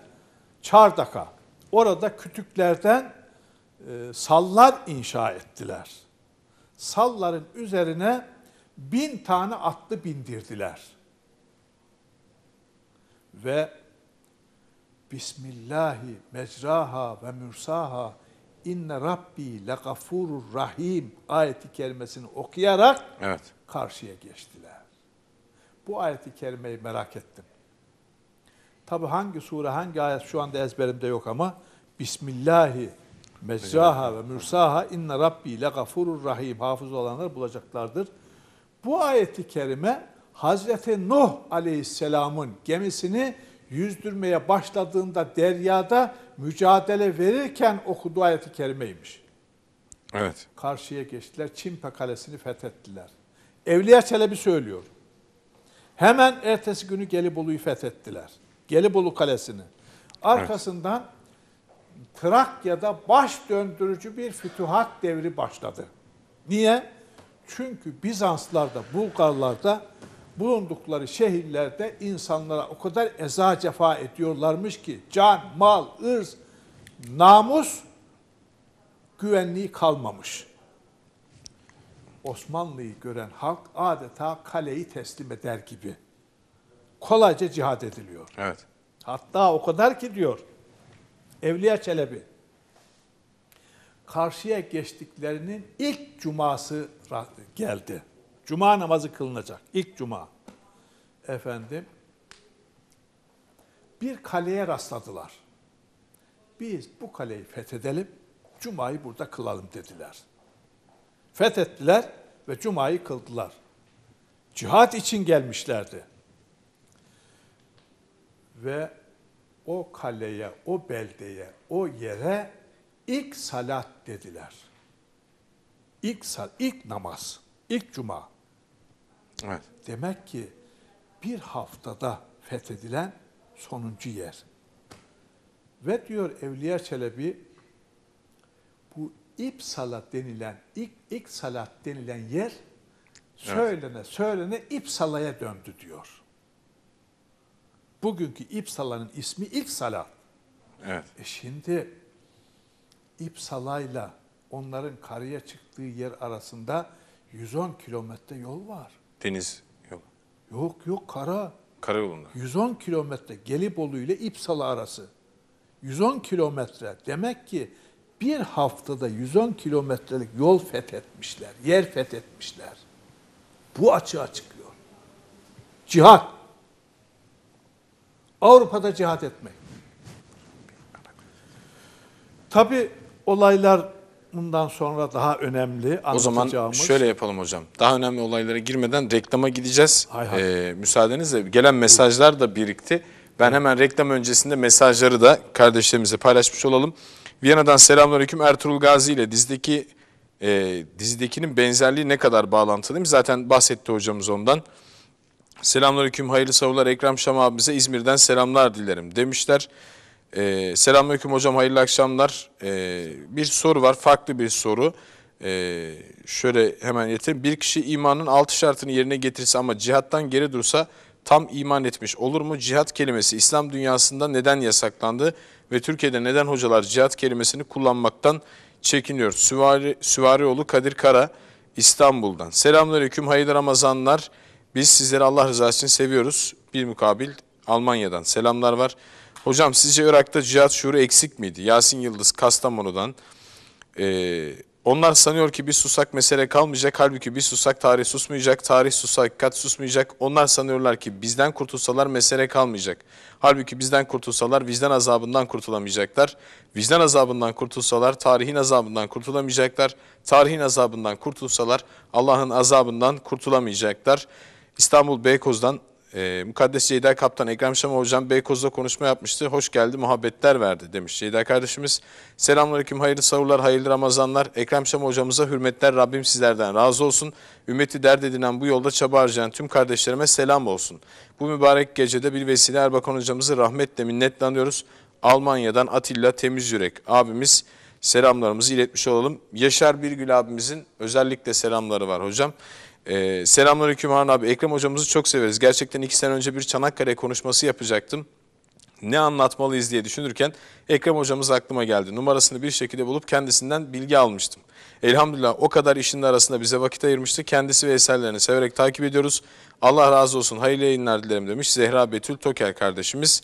B: Çardak'a. Orada kütüklerden e, sallar inşa ettiler. Salların üzerine bin tane atlı bindirdiler. Ve Bismillahi mecraha ve mürsaha inne rabbi le gafurur rahim ayeti kerimesini okuyarak evet. karşıya geçtiler. Bu ayeti kerimeyi merak ettim. Tabi hangi sure, hangi ayet şu anda ezberimde yok ama Bismillahi mezzaha ve mürsaha inna rabbi le gafurur rahim hafız olanlar bulacaklardır. Bu ayeti kerime Hazreti Nuh aleyhisselamın gemisini yüzdürmeye başladığında deryada mücadele verirken okuduğu ayeti kerimeymiş. Evet. Karşıya geçtiler. Çimpe kalesini fethettiler. Evliya Çelebi söylüyor. Hemen ertesi günü Gelibolu'yu fethettiler. Gelibolu Kalesi'ni. Arkasından evet. Trakya'da baş döndürücü bir fütühat devri başladı. Niye? Çünkü Bizanslarda, Bulgarlarda bulundukları şehirlerde insanlara o kadar eza cefa ediyorlarmış ki can, mal, ırz, namus güvenliği kalmamış. Osmanlı'yı gören halk adeta kaleyi teslim eder gibi kolayca cihad ediliyor. Evet. Hatta o kadar ki diyor Evliya Çelebi karşıya geçtiklerinin ilk cuması geldi. Cuma namazı kılınacak. İlk cuma. Efendim bir kaleye rastladılar. Biz bu kaleyi fethedelim, cumayı burada kılalım dediler. Fethettiler ve cumayı kıldılar. Cihat için gelmişlerdi ve o kaleye, o beldeye, o yere ilk salat dediler. İlk sal, ilk namaz, ilk cuma. Evet. Demek ki bir haftada fethedilen sonuncu yer. Ve diyor Evliya Çelebi bu ip salat denilen, ilk, ilk salat denilen yer söylene evet. söylene ip salaya döndü diyor. Bugünkü İpsala'nın ismi ilk sala. Evet. E şimdi İpsala'yla onların karaya çıktığı yer arasında 110 kilometre yol var.
A: Deniz yok.
B: Yok yok kara. Kara yolunda. 110 kilometre Gelibolu ile İpsala arası. 110 kilometre demek ki bir haftada 110 kilometrelik yol fethetmişler, yer fethetmişler. Bu açığa çıkıyor. Cihat Avrupa'da cihat etmek. Tabi olaylar bundan sonra daha önemli. O zaman şöyle
A: yapalım hocam. Daha önemli olaylara girmeden reklama gideceğiz. Hay hay. Ee, müsaadenizle gelen mesajlar da birikti. Ben hemen reklam öncesinde mesajları da kardeşlerimize paylaşmış olalım. Viyana'dan selamünaleyküm Ertuğrul Gazi ile dizideki e, dizidekinin benzerliği ne kadar bağlantılı bağlantılıymış zaten bahsetti hocamız ondan. Selamünaleyküm hayırlı savurlar Ekrem Şam abimize İzmir'den selamlar dilerim demişler. Ee, selamünaleyküm hocam hayırlı akşamlar. Ee, bir soru var farklı bir soru. Ee, şöyle hemen yetin. Bir kişi imanın altı şartını yerine getirse ama cihattan geri dursa tam iman etmiş olur mu? Cihat kelimesi İslam dünyasında neden yasaklandı ve Türkiye'de neden hocalar cihat kelimesini kullanmaktan çekiniyor? Süvari, Süvarioğlu Kadir Kara İstanbul'dan. Selamünaleyküm hayırlı Ramazanlar. Biz sizleri Allah rızası için seviyoruz. Bir mukabil Almanya'dan selamlar var. Hocam sizce Irak'ta cihat şuuru eksik miydi? Yasin Yıldız Kastamonu'dan. Ee, onlar sanıyor ki bir susak mesele kalmayacak. Halbuki bir susak tarih susmayacak. Tarih susak hakikat susmayacak. Onlar sanıyorlar ki bizden kurtulsalar mesele kalmayacak. Halbuki bizden kurtulsalar vicdan azabından kurtulamayacaklar. Vicdan azabından kurtulsalar tarihin azabından kurtulamayacaklar. Tarihin azabından kurtulsalar Allah'ın azabından kurtulamayacaklar. İstanbul Beykoz'dan e, Mukaddes Ceyda Kaptan Ekrem Şam Hocam Beykoz'da konuşma yapmıştı. Hoş geldi muhabbetler verdi demiş Ceyda kardeşimiz. Selamünaleyküm hayırlı savurlar hayırlı Ramazanlar. Ekrem Şam Hocamıza hürmetler Rabbim sizlerden razı olsun. Ümmeti dert edinen bu yolda çaba harcayan tüm kardeşlerime selam olsun. Bu mübarek gecede bir vesile Erbakan Hocamızı rahmetle minnetle Almanya'dan Atilla Temiz Yürek abimiz selamlarımızı iletmiş olalım. Yaşar Birgül abimizin özellikle selamları var hocam. Ee, Selamünaleyküm Harun abi. Ekrem hocamızı çok severiz. Gerçekten iki sene önce bir Çanakkale konuşması yapacaktım. Ne anlatmalıyız diye düşünürken Ekrem hocamız aklıma geldi. Numarasını bir şekilde bulup kendisinden bilgi almıştım. Elhamdülillah o kadar işin arasında bize vakit ayırmıştı. Kendisi ve eserlerini severek takip ediyoruz. Allah razı olsun. Hayırlı yayınlar dilerim demiş Zehra Betül Toker kardeşimiz.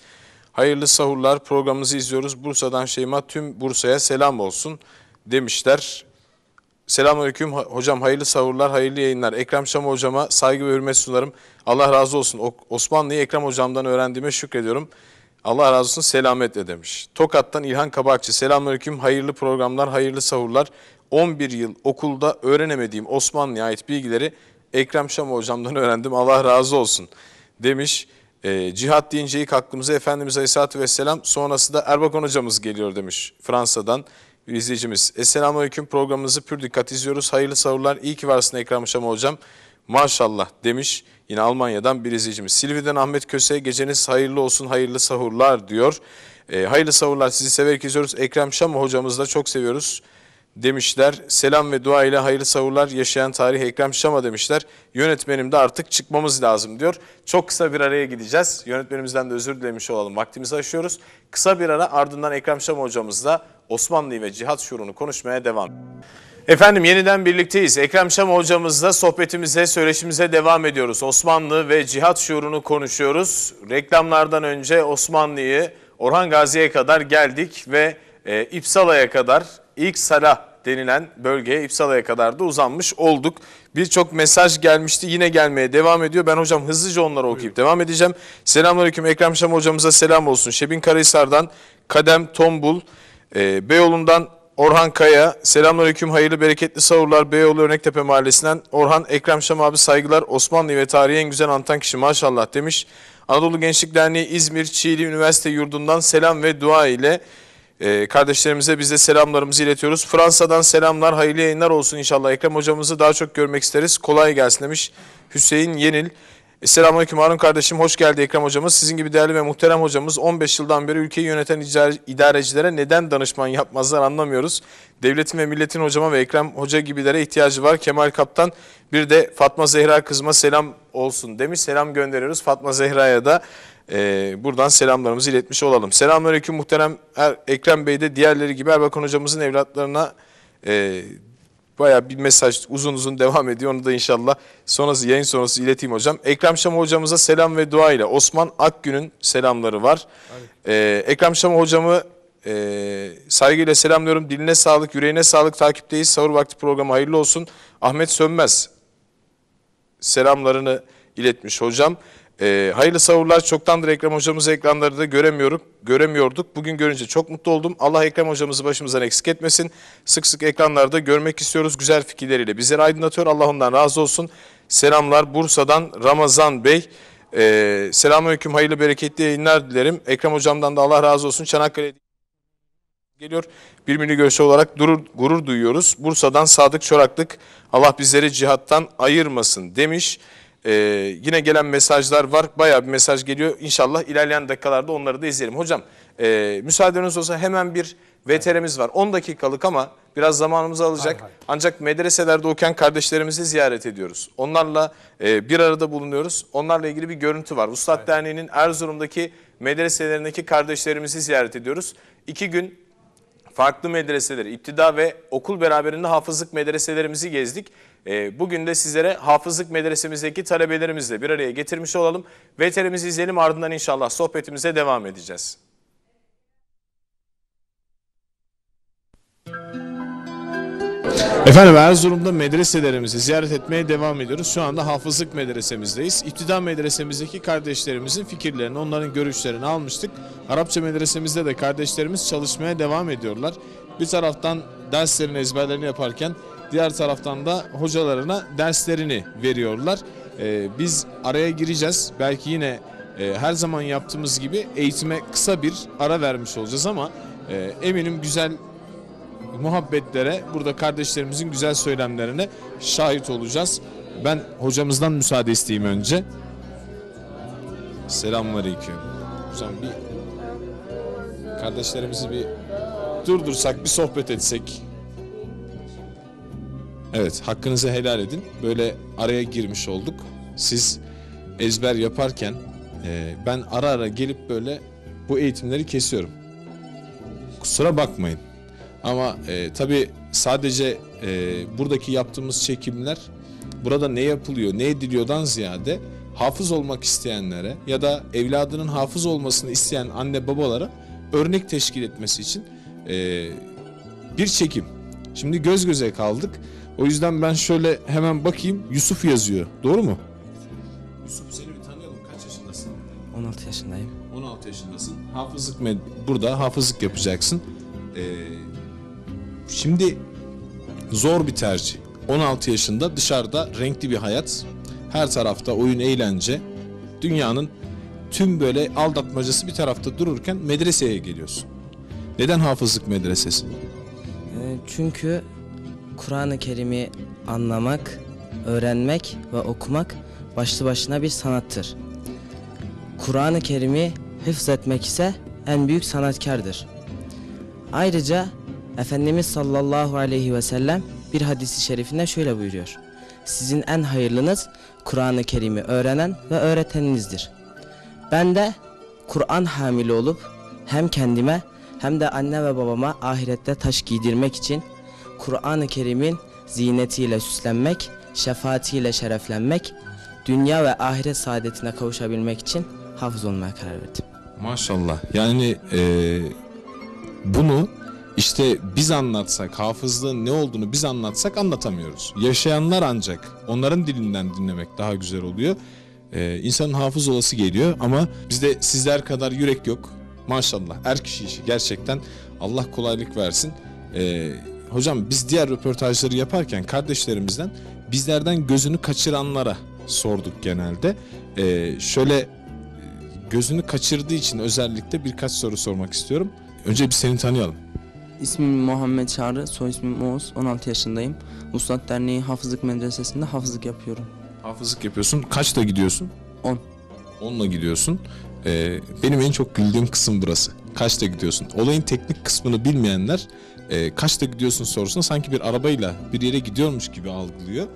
A: Hayırlı sahurlar programımızı izliyoruz. Bursa'dan Şeyma tüm Bursa'ya selam olsun demişler. Selamünaleyküm hocam hayırlı savurlar, hayırlı yayınlar. Ekrem Şam hocama saygı ve hürmet sunarım. Allah razı olsun. Osmanlı'yı Ekrem hocamdan öğrendiğime şükrediyorum. Allah razı olsun selametle demiş. Tokat'tan İlhan Kabakçı selamünaleyküm hayırlı programlar, hayırlı savurlar. 11 yıl okulda öğrenemediğim Osmanlı'ya ait bilgileri Ekrem Şam hocamdan öğrendim. Allah razı olsun demiş. E, cihat deyince ilk aklımıza Efendimiz Aleyhisselatü Vesselam sonrası da Erbakan hocamız geliyor demiş Fransa'dan izleyicimiz. Esselamu Aleyküm programınızı pür dikkat izliyoruz. Hayırlı sahurlar. İyi ki varsın Ekrem Şam hocam. Maşallah demiş yine Almanya'dan bir izleyicimiz. Silviden Ahmet Köse geceniz hayırlı olsun hayırlı sahurlar diyor. E, hayırlı sahurlar sizi severek izliyoruz. Ekrem Şam hocamızı da çok seviyoruz demişler. Selam ve dua ile hayırlı savurlar yaşayan tarih Ekrem Şam'a demişler. Yönetmenim de artık çıkmamız lazım diyor. Çok kısa bir araya gideceğiz. Yönetmenimizden de özür dilemiş olalım. Vaktimizi aşıyoruz. Kısa bir ara ardından Ekrem Şam hocamızla Osmanlı ve cihat şuurunu konuşmaya devam. Efendim yeniden birlikteyiz. Ekrem Şam hocamızla sohbetimize, söyleşimize devam ediyoruz. Osmanlı ve cihat şuurunu konuşuyoruz. Reklamlardan önce Osmanlı'yı Orhan Gazi'ye kadar geldik ve e, İpsala'ya kadar ilk Salah denilen bölgeye İpsala'ya kadar da uzanmış olduk. Birçok mesaj gelmişti yine gelmeye devam ediyor. Ben hocam hızlıca onları okuyup Buyurun. devam edeceğim. Selamünaleyküm Ekrem Şam hocamıza selam olsun. Şebin Karahisar'dan Kadem Tombul, e, Beyoğlu'ndan Orhan Kaya, selamünaleyküm hayırlı bereketli savurlar Beyoğlu Örnektepe Mahallesi'nden. Orhan Ekrem Şam abi saygılar Osmanlı ve tarihi en güzel antan kişi maşallah demiş. Anadolu Gençlik Derneği İzmir Çiğli Üniversite Yurdu'ndan selam ve dua ile e, kardeşlerimize biz de selamlarımızı iletiyoruz. Fransa'dan selamlar, hayırlı yayınlar olsun inşallah. Ekrem hocamızı daha çok görmek isteriz. Kolay gelsin demiş Hüseyin Yenil. E, selamünaleyküm Harun kardeşim, hoş geldi Ekrem hocamız. Sizin gibi değerli ve muhterem hocamız 15 yıldan beri ülkeyi yöneten idarecilere neden danışman yapmazlar anlamıyoruz. Devletin ve milletin hocama ve Ekrem hoca gibilere ihtiyacı var. Kemal Kaptan bir de Fatma Zehra kızma selam olsun demiş. Selam gönderiyoruz Fatma Zehra'ya da. E, buradan selamlarımızı iletmiş olalım. Selamünaleyküm muhterem er, Ekrem Bey de diğerleri gibi Erbakan hocamızın evlatlarına e, baya bir mesaj uzun uzun devam ediyor. Onu da inşallah sonrası yayın sonrası ileteyim hocam. Ekrem Şam hocamıza selam ve dua ile Osman Akgün'ün selamları var. E, Ekrem Şam hocamı e, saygıyla selamlıyorum. Diline sağlık, yüreğine sağlık. Takipteyiz. Sahur vakti programı hayırlı olsun. Ahmet Sönmez selamlarını iletmiş hocam. E, hayırlı savurlar. Çoktandır Ekrem hocamızı ekranlarda göremiyorum, göremiyorduk. Bugün görünce çok mutlu oldum. Allah Ekrem hocamızı başımızdan eksik etmesin. Sık sık ekranlarda görmek istiyoruz. Güzel fikirleriyle bizleri aydınlatıyor. Allah ondan razı olsun. Selamlar Bursa'dan Ramazan Bey. Ee, selamünaleyküm, hayırlı bereketli yayınlar dilerim. Ekrem hocamdan da Allah razı olsun. Çanakkale geliyor. Bir milli görüşü olarak durur, gurur duyuyoruz. Bursa'dan Sadık Çoraklık Allah bizleri cihattan ayırmasın demiş. Ee, yine gelen mesajlar var. Bayağı bir mesaj geliyor. İnşallah ilerleyen dakikalarda onları da izleyelim. Hocam e, müsaadeniz olsa hemen bir VTR'miz var. 10 dakikalık ama biraz zamanımızı alacak. Hay hay. Ancak medreselerde okuyan kardeşlerimizi ziyaret ediyoruz. Onlarla e, bir arada bulunuyoruz. Onlarla ilgili bir görüntü var. Ustad evet. Derneği'nin Erzurum'daki medreselerindeki kardeşlerimizi ziyaret ediyoruz. İki gün farklı medreseleri, iptida ve okul beraberinde hafızlık medreselerimizi gezdik. Ee, bugün de sizlere hafızlık medresemizdeki talebelerimizle bir araya getirmiş olalım. Veterimizi izleyelim ardından inşallah sohbetimize devam edeceğiz. Efendim Erzurum'da medreselerimizi ziyaret etmeye devam ediyoruz. Şu anda hafızlık medresemizdeyiz. İptidam medresemizdeki kardeşlerimizin fikirlerini, onların görüşlerini almıştık. Arapça medresemizde de kardeşlerimiz çalışmaya devam ediyorlar. Bir taraftan derslerini ezberlerini yaparken diğer taraftan da hocalarına derslerini veriyorlar. E, biz araya gireceğiz. Belki yine e, her zaman yaptığımız gibi eğitime kısa bir ara vermiş olacağız ama e, eminim güzel muhabbetlere, burada kardeşlerimizin güzel söylemlerine şahit olacağız. Ben hocamızdan müsaade isteyeyim önce. Selamünaleyküm. Hocam bir kardeşlerimizi bir durdursak, bir sohbet etsek. Evet hakkınızı helal edin. Böyle araya girmiş olduk. Siz ezber yaparken e, ben ara ara gelip böyle bu eğitimleri kesiyorum. Kusura bakmayın. Ama e, tabii sadece e, buradaki yaptığımız çekimler burada ne yapılıyor, ne ediliyordan ziyade hafız olmak isteyenlere ya da evladının hafız olmasını isteyen anne babalara örnek teşkil etmesi için e, bir çekim. Şimdi göz göze kaldık. O yüzden ben şöyle hemen bakayım. Yusuf yazıyor. Doğru mu? Yusuf seni bir tanıyalım. Kaç yaşındasın? 16 yaşındayım. 16 yaşındasın. Hafızlık med burada hafızlık yapacaksın. Ee, şimdi zor bir tercih. 16 yaşında dışarıda renkli bir hayat. Her tarafta oyun, eğlence. Dünyanın tüm böyle aldatmacası bir tarafta dururken medreseye geliyorsun. Neden hafızlık medresesi? Ee, çünkü Kur'an-ı Kerim'i anlamak, öğrenmek ve okumak başlı başına bir sanattır. Kur'an-ı Kerim'i hıfz etmek ise en büyük sanatkardır. Ayrıca Efendimiz sallallahu aleyhi ve sellem bir hadisi şerifinde şöyle buyuruyor. Sizin en hayırlınız Kur'an-ı Kerim'i öğrenen ve öğreteninizdir. Ben de Kur'an hamili olup hem kendime hem de anne ve babama ahirette taş giydirmek için Kur'an-ı Kerim'in ziynetiyle süslenmek, şefaatiyle şereflenmek, dünya ve ahiret saadetine kavuşabilmek için hafız olmaya karar verdim. Maşallah. Yani e, bunu işte biz anlatsak, hafızlığın ne olduğunu biz anlatsak anlatamıyoruz. Yaşayanlar ancak onların dilinden dinlemek daha güzel oluyor. Ee, insanın hafız olası geliyor ama bizde sizler kadar yürek yok. Maşallah her kişi işi gerçekten Allah kolaylık versin. Ee, hocam biz diğer röportajları yaparken kardeşlerimizden bizlerden gözünü kaçıranlara sorduk genelde. Ee, şöyle e, gözünü kaçırdığı için özellikle birkaç soru sormak istiyorum. Önce bir seni tanıyalım. İsmim Muhammed Çağrı, soy ismim Oğuz, 16 yaşındayım. Uslat Derneği Hafızlık Medresesi'nde hafızlık yapıyorum. Hafızlık yapıyorsun. Kaçta gidiyorsun? 10. 10'la gidiyorsun. Ee, benim en çok güldüğüm kısım burası kaçta gidiyorsun? Olayın teknik kısmını bilmeyenler e, kaçta gidiyorsun sorusunu sanki bir arabayla bir yere gidiyormuş gibi algılıyor.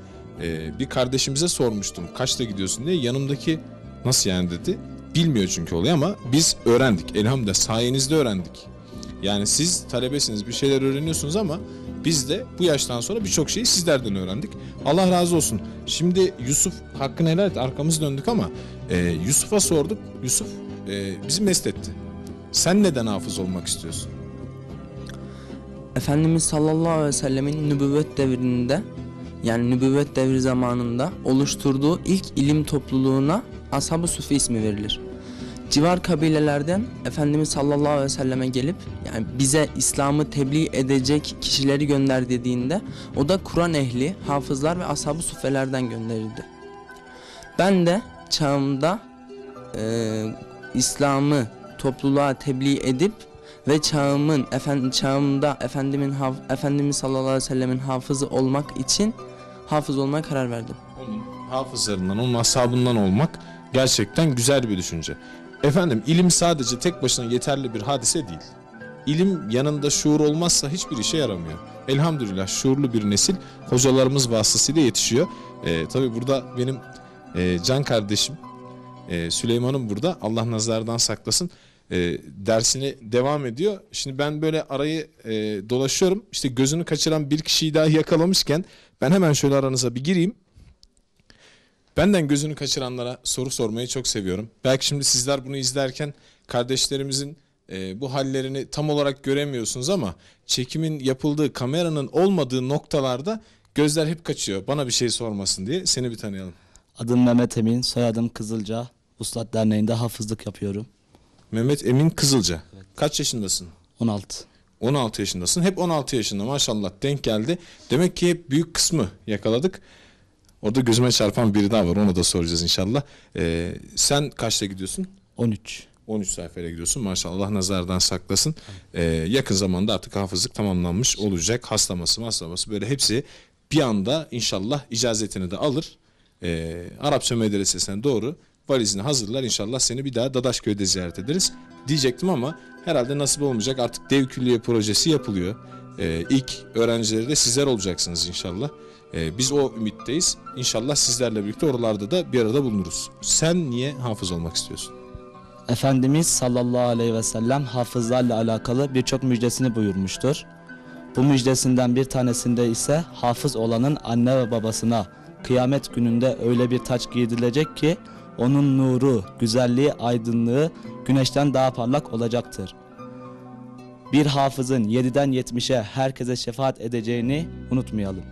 A: E, bir kardeşimize sormuştum kaçta gidiyorsun diye yanımdaki nasıl yani dedi. Bilmiyor çünkü olayı ama biz öğrendik. Elhamdülillah sayenizde öğrendik. Yani siz talebesiniz bir şeyler öğreniyorsunuz ama biz de bu yaştan sonra birçok şeyi sizlerden öğrendik. Allah razı olsun. Şimdi Yusuf hakkını helal et arkamızı döndük ama e, Yusuf'a sorduk. Yusuf e, bizi mest etti. Sen neden hafız olmak istiyorsun? Efendimiz sallallahu aleyhi ve sellemin nübüvvet devrinde yani nübüvvet devri zamanında oluşturduğu ilk ilim topluluğuna Ashab-ı Sufi ismi verilir. Civar kabilelerden Efendimiz sallallahu aleyhi ve selleme gelip yani bize İslam'ı tebliğ edecek kişileri gönder dediğinde o da Kur'an ehli, hafızlar ve ashab-ı sufelerden gönderildi. Ben de çağımda e, İslam'ı topluluğa tebliğ edip ve çağımın efendim çağımda efendimin haf, efendimiz sallallahu aleyhi ve sellemin hafızı olmak için hafız olmaya karar verdim. Onun hafızlarından, onun ashabından olmak gerçekten güzel bir düşünce. Efendim ilim sadece tek başına yeterli bir hadise değil. İlim yanında şuur olmazsa hiçbir işe yaramıyor. Elhamdülillah şuurlu bir nesil hocalarımız vasıtasıyla yetişiyor. Ee, Tabi burada benim e, can kardeşim e, Süleyman'ım burada. Allah nazardan saklasın e, dersini devam ediyor. Şimdi ben böyle arayı e, dolaşıyorum. İşte gözünü kaçıran bir kişiyi daha yakalamışken ben hemen şöyle aranıza bir gireyim. Benden gözünü kaçıranlara soru sormayı çok seviyorum. Belki şimdi sizler bunu izlerken kardeşlerimizin e, bu hallerini tam olarak göremiyorsunuz ama çekimin yapıldığı kameranın olmadığı noktalarda gözler hep kaçıyor. Bana bir şey sormasın diye seni bir tanıyalım. Adım Mehmet Emin, soyadım Kızılca. Uslat Derneği'nde hafızlık yapıyorum. Mehmet Emin Kızılca. Evet. Kaç yaşındasın? 16. 16 yaşındasın. Hep 16 yaşında maşallah denk geldi. Demek ki hep büyük kısmı yakaladık. Orada gözüme çarpan biri daha var. Onu da soracağız inşallah. Ee, sen kaçta gidiyorsun? 13. 13 sayfaya gidiyorsun. Maşallah nazardan saklasın. Ee, yakın zamanda artık hafızlık tamamlanmış olacak. Haslaması haslaması böyle hepsi bir anda inşallah icazetini de alır. Ee, Arapça medresesine doğru valizini hazırlar inşallah seni bir daha Dadaşköy'de ziyaret ederiz diyecektim ama herhalde nasip olmayacak artık dev külliye projesi yapılıyor. Ee, ilk öğrencileri de sizler olacaksınız inşallah. Ee, biz o ümitteyiz. İnşallah sizlerle birlikte oralarda da bir arada bulunuruz. Sen niye hafız olmak istiyorsun? Efendimiz sallallahu aleyhi ve sellem hafızlarla alakalı birçok müjdesini buyurmuştur. Bu müjdesinden bir tanesinde ise hafız olanın anne ve babasına kıyamet gününde öyle bir taç giydirilecek ki onun nuru, güzelliği, aydınlığı güneşten daha parlak olacaktır. Bir hafızın 7'den 70'e herkese şefaat edeceğini unutmayalım.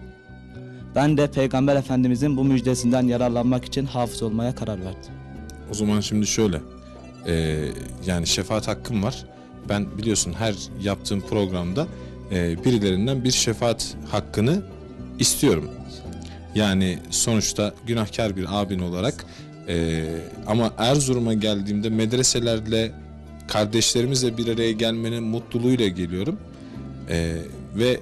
A: Ben de Peygamber Efendimizin bu müjdesinden yararlanmak için hafız olmaya karar verdim. O zaman şimdi şöyle, e, yani şefaat hakkım var. Ben biliyorsun her yaptığım programda e, birilerinden bir şefaat hakkını istiyorum. Yani sonuçta günahkar bir abin olarak ee, ama Erzurum'a geldiğimde medreselerle kardeşlerimizle bir araya gelmenin mutluluğuyla geliyorum. Ee, ve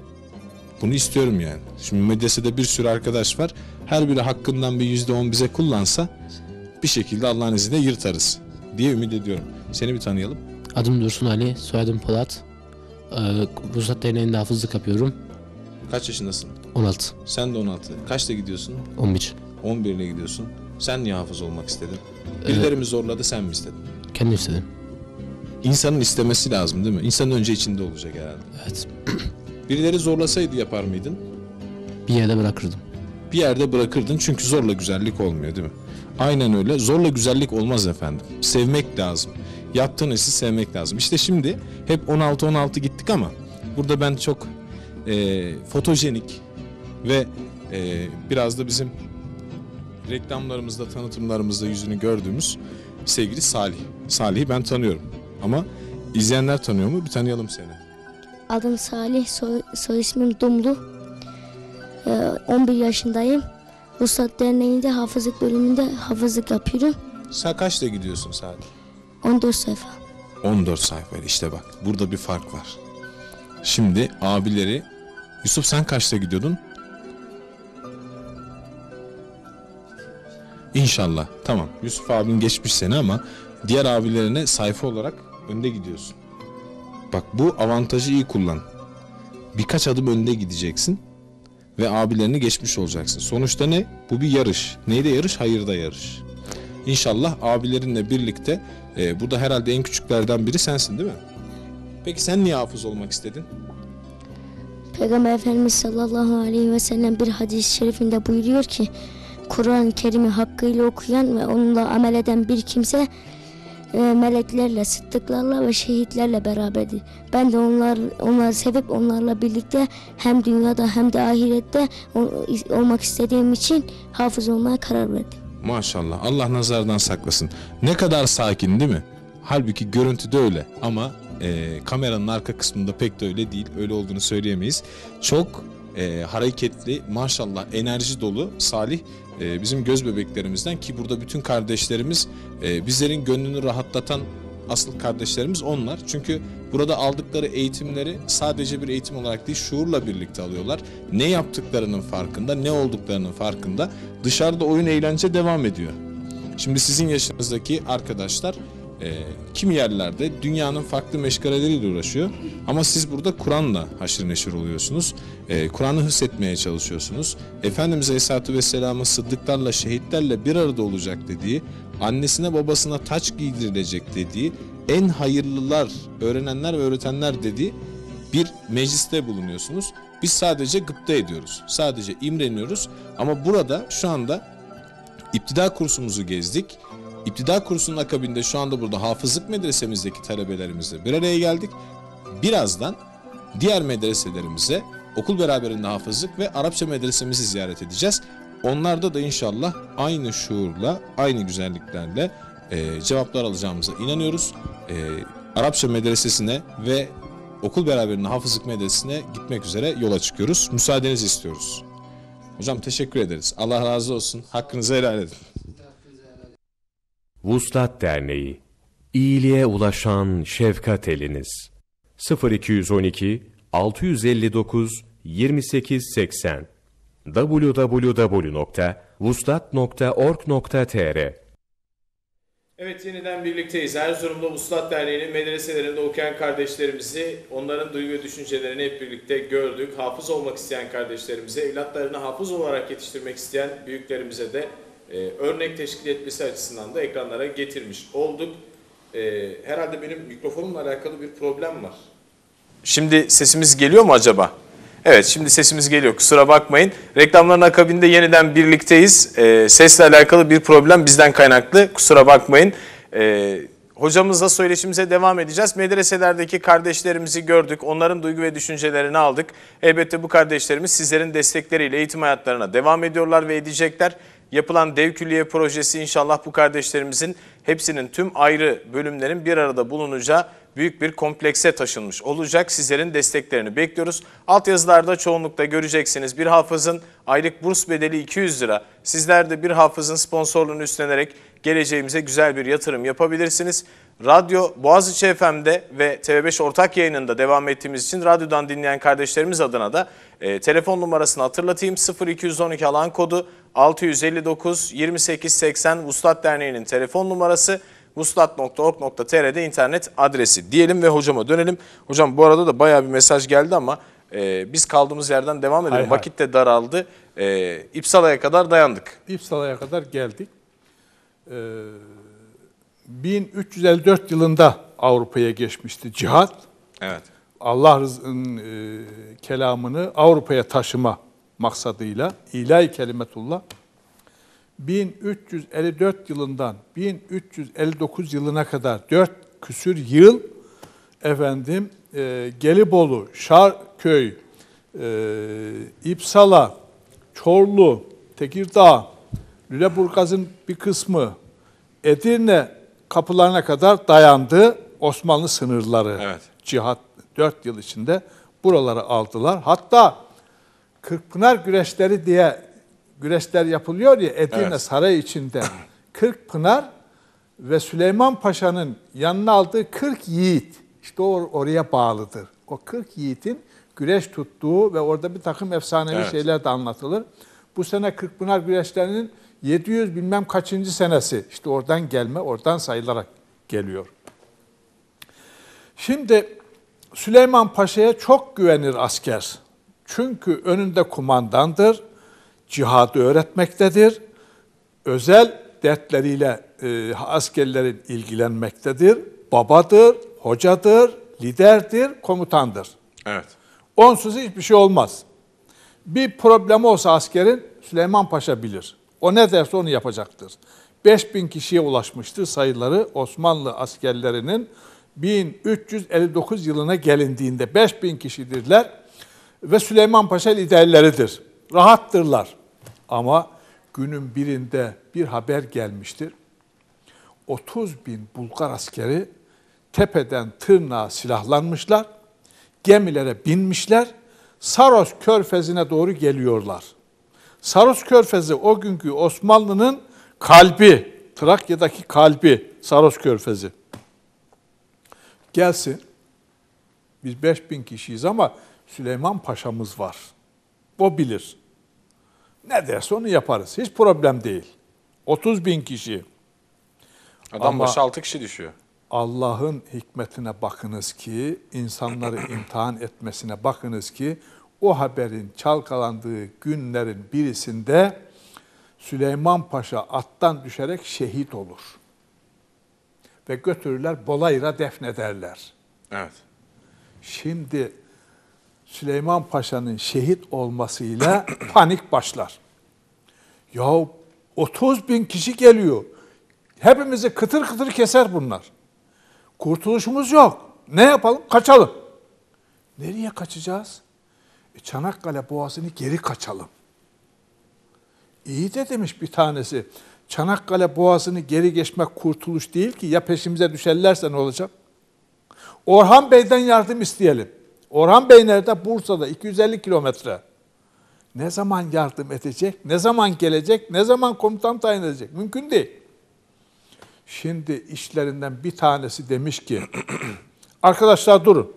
A: bunu istiyorum yani. Şimdi medresede bir sürü arkadaş var. Her biri hakkından bir yüzde on bize kullansa bir şekilde Allah'ın izniyle yırtarız diye ümit ediyorum. Seni bir tanıyalım. Adım Dursun Ali, soyadım Polat. Ee, Ruhsat Derneği'nde hafızlık yapıyorum. Kaç yaşındasın? 16. Sen de 16. Kaçta gidiyorsun? 11. 11 ile gidiyorsun. Sen niye hafız olmak istedin? Ee, Birileri mi zorladı sen mi istedin? Kendi istedim. İnsanın istemesi lazım değil mi? İnsanın önce içinde olacak herhalde. Evet. Birileri zorlasaydı yapar mıydın? Bir yerde bırakırdım. Bir yerde bırakırdın çünkü zorla güzellik olmuyor değil mi? Aynen öyle. Zorla güzellik olmaz efendim. Sevmek lazım. Yaptığın işi sevmek lazım. İşte şimdi hep 16-16 gittik ama burada ben çok e, fotojenik ve e, biraz da bizim reklamlarımızda, tanıtımlarımızda yüzünü gördüğümüz sevgili Salih. Salih'i ben tanıyorum ama izleyenler tanıyor mu? Bir tanıyalım seni. Adım Salih, soy, soy ismim Dumlu. Ee, 11 yaşındayım. Ruhsat Derneği'nde hafızlık bölümünde hafızlık yapıyorum. Sen kaçta gidiyorsun Salih? 14 sayfa. 14 sayfa işte bak burada bir fark var. Şimdi abileri Yusuf sen kaçta gidiyordun? İnşallah. Tamam. Yusuf abin geçmiş seni ama diğer abilerine sayfa olarak önde gidiyorsun. Bak bu avantajı iyi kullan. Birkaç adım önde gideceksin ve abilerini geçmiş olacaksın. Sonuçta ne? Bu bir yarış. Neyde yarış? Hayırda yarış. İnşallah abilerinle birlikte e, burada herhalde en küçüklerden biri sensin değil mi? Peki sen niye hafız olmak istedin? Peygamber Efendimiz sallallahu aleyhi ve sellem bir hadis-i şerifinde buyuruyor ki Kur'an-ı Kerim'i hakkıyla okuyan ve onunla amel eden bir kimse e, meleklerle, sıddıklarla ve şehitlerle beraberdir. Ben de onlar onları sevip onlarla birlikte hem dünyada hem de ahirette olmak istediğim için hafız olmaya karar verdim. Maşallah Allah nazardan saklasın. Ne kadar sakin değil mi? Halbuki görüntüde öyle ama e, kameranın arka kısmında pek de öyle değil. Öyle olduğunu söyleyemeyiz. Çok e, hareketli, maşallah enerji dolu, salih e, bizim göz bebeklerimizden ki burada bütün kardeşlerimiz e, bizlerin gönlünü rahatlatan asıl kardeşlerimiz onlar. Çünkü burada aldıkları eğitimleri sadece bir eğitim olarak değil şuurla birlikte alıyorlar. Ne yaptıklarının farkında, ne olduklarının farkında. Dışarıda oyun eğlence devam ediyor. Şimdi sizin yaşınızdaki arkadaşlar e, ee, kim yerlerde dünyanın farklı meşgaleleriyle uğraşıyor ama siz burada Kur'an'la haşır neşir oluyorsunuz. E, Kur'an'ı hissetmeye çalışıyorsunuz. Efendimiz Aleyhisselatü Vesselam'ın sıddıklarla şehitlerle bir arada olacak dediği, annesine babasına taç giydirilecek dediği, en hayırlılar, öğrenenler ve öğretenler dediği bir mecliste bulunuyorsunuz. Biz sadece gıpta ediyoruz. Sadece imreniyoruz. Ama burada şu anda İptida kursumuzu gezdik. İptidai kursunun akabinde şu anda burada hafızlık medresemizdeki talebelerimizle bir araya geldik. Birazdan diğer medreselerimize okul beraberinde hafızlık ve Arapça medresemizi ziyaret edeceğiz. Onlarda da inşallah aynı şuurla, aynı güzelliklerle e, cevaplar alacağımıza inanıyoruz. E, Arapça medresesine ve okul beraberinde hafızlık medresesine gitmek üzere yola çıkıyoruz. Müsaadenizi istiyoruz. Hocam teşekkür ederiz. Allah razı olsun. Hakkınızı helal edin. Vuslat Derneği İyiliğe ulaşan şefkat eliniz 0212 659 2880 www.vuslat.org.tr Evet yeniden birlikteyiz. Erzurumlu Vuslat Derneği'nin medreselerinde okuyan kardeşlerimizi, onların duygu ve düşüncelerini hep birlikte gördük. Hafız olmak isteyen kardeşlerimize, evlatlarını hafız olarak yetiştirmek isteyen büyüklerimize de e, örnek teşkil etmesi açısından da ekranlara getirmiş olduk. E, herhalde benim mikrofonumla alakalı bir problem var. Şimdi sesimiz geliyor mu acaba? Evet şimdi sesimiz geliyor kusura bakmayın. Reklamların akabinde yeniden birlikteyiz. E, sesle alakalı bir problem bizden kaynaklı kusura bakmayın. E, hocamızla söyleşimize devam edeceğiz. Medreselerdeki kardeşlerimizi gördük, onların duygu ve düşüncelerini aldık. Elbette bu kardeşlerimiz sizlerin destekleriyle eğitim hayatlarına devam ediyorlar ve edecekler. Yapılan dev külliye projesi inşallah bu kardeşlerimizin hepsinin tüm ayrı bölümlerin bir arada bulunacağı büyük bir komplekse taşınmış olacak. Sizlerin desteklerini bekliyoruz. Altyazılarda çoğunlukla göreceksiniz. Bir hafızın aylık burs bedeli 200 lira. Sizler de bir hafızın sponsorluğunu üstlenerek geleceğimize güzel bir yatırım yapabilirsiniz. Radyo Boğaziçi FM'de ve TV5 ortak yayınında devam ettiğimiz için radyodan dinleyen kardeşlerimiz adına da e, telefon numarasını hatırlatayım. 0212 alan kodu 659 2880 Vuslat Derneği'nin telefon numarası vuslat.org.tr'de internet adresi diyelim ve hocama dönelim. Hocam bu arada da bayağı bir mesaj geldi ama e, biz kaldığımız yerden devam edelim. Hayır, Vakit de daraldı. E, İpsala'ya kadar dayandık. İpsala'ya kadar geldik.
B: Ee, 1354 yılında Avrupa'ya geçmişti cihat. Evet. Allah'ın e, kelamını Avrupa'ya taşıma maksadıyla ilahi kelimetullah 1354 yılından 1359 yılına kadar 4 küsür yıl efendim e, Gelibolu, Şarköy, e, İpsala, Çorlu, Tekirdağ, Lüleburgaz'ın bir kısmı, Edirne kapılarına kadar dayandı Osmanlı sınırları. Evet. Cihat 4 yıl içinde buraları aldılar. Hatta Kırkpınar güreşleri diye güreşler yapılıyor ya Edirne evet. Sarayı içinde. Kırkpınar ve Süleyman Paşa'nın yanına aldığı 40 yiğit işte or oraya bağlıdır. O 40 yiğitin güreş tuttuğu ve orada bir takım efsanevi evet. şeyler de anlatılır. Bu sene Kırkpınar güreşlerinin 700 bilmem kaçıncı senesi. işte oradan gelme, oradan sayılarak geliyor. Şimdi Süleyman Paşa'ya çok güvenir asker. Çünkü önünde kumandandır, cihadı öğretmektedir, özel dertleriyle e, askerlerin ilgilenmektedir, babadır, hocadır, liderdir, komutandır. Evet. Onsuz hiçbir şey olmaz. Bir problem olsa askerin Süleyman Paşa bilir. O ne derse onu yapacaktır. 5000 kişiye ulaşmıştı sayıları Osmanlı askerlerinin 1359 yılına gelindiğinde 5000 kişidirler ve Süleyman Paşa liderleridir. Rahattırlar. Ama günün birinde bir haber gelmiştir. 30 bin Bulgar askeri tepeden tırnağa silahlanmışlar, gemilere binmişler, Saros körfezine doğru geliyorlar. Saros Körfezi o günkü Osmanlı'nın kalbi, Trakya'daki kalbi Saros Körfezi. Gelsin, biz 5000 kişiyiz ama Süleyman Paşa'mız var. O bilir. Ne derse onu yaparız. Hiç problem değil. 30 bin kişi. Adam ama başı
A: 6 kişi düşüyor.
B: Allah'ın hikmetine bakınız ki, insanları imtihan etmesine bakınız ki o haberin çalkalandığı günlerin birisinde Süleyman Paşa attan düşerek şehit olur. Ve götürürler Bolayra defnederler. Evet. Şimdi Süleyman Paşa'nın şehit olmasıyla panik başlar. Ya 30 bin kişi geliyor. Hepimizi kıtır kıtır keser bunlar. Kurtuluşumuz yok. Ne yapalım? Kaçalım. Nereye kaçacağız? Çanakkale Boğazı'nı geri kaçalım. İyi de demiş bir tanesi. Çanakkale Boğazı'nı geri geçmek kurtuluş değil ki ya peşimize düşerlerse ne olacak? Orhan Bey'den yardım isteyelim. Orhan Bey nerede? Bursa'da 250 kilometre. Ne zaman yardım edecek? Ne zaman gelecek? Ne zaman komutan tayin edecek? Mümkün değil. Şimdi işlerinden bir tanesi demiş ki arkadaşlar durun.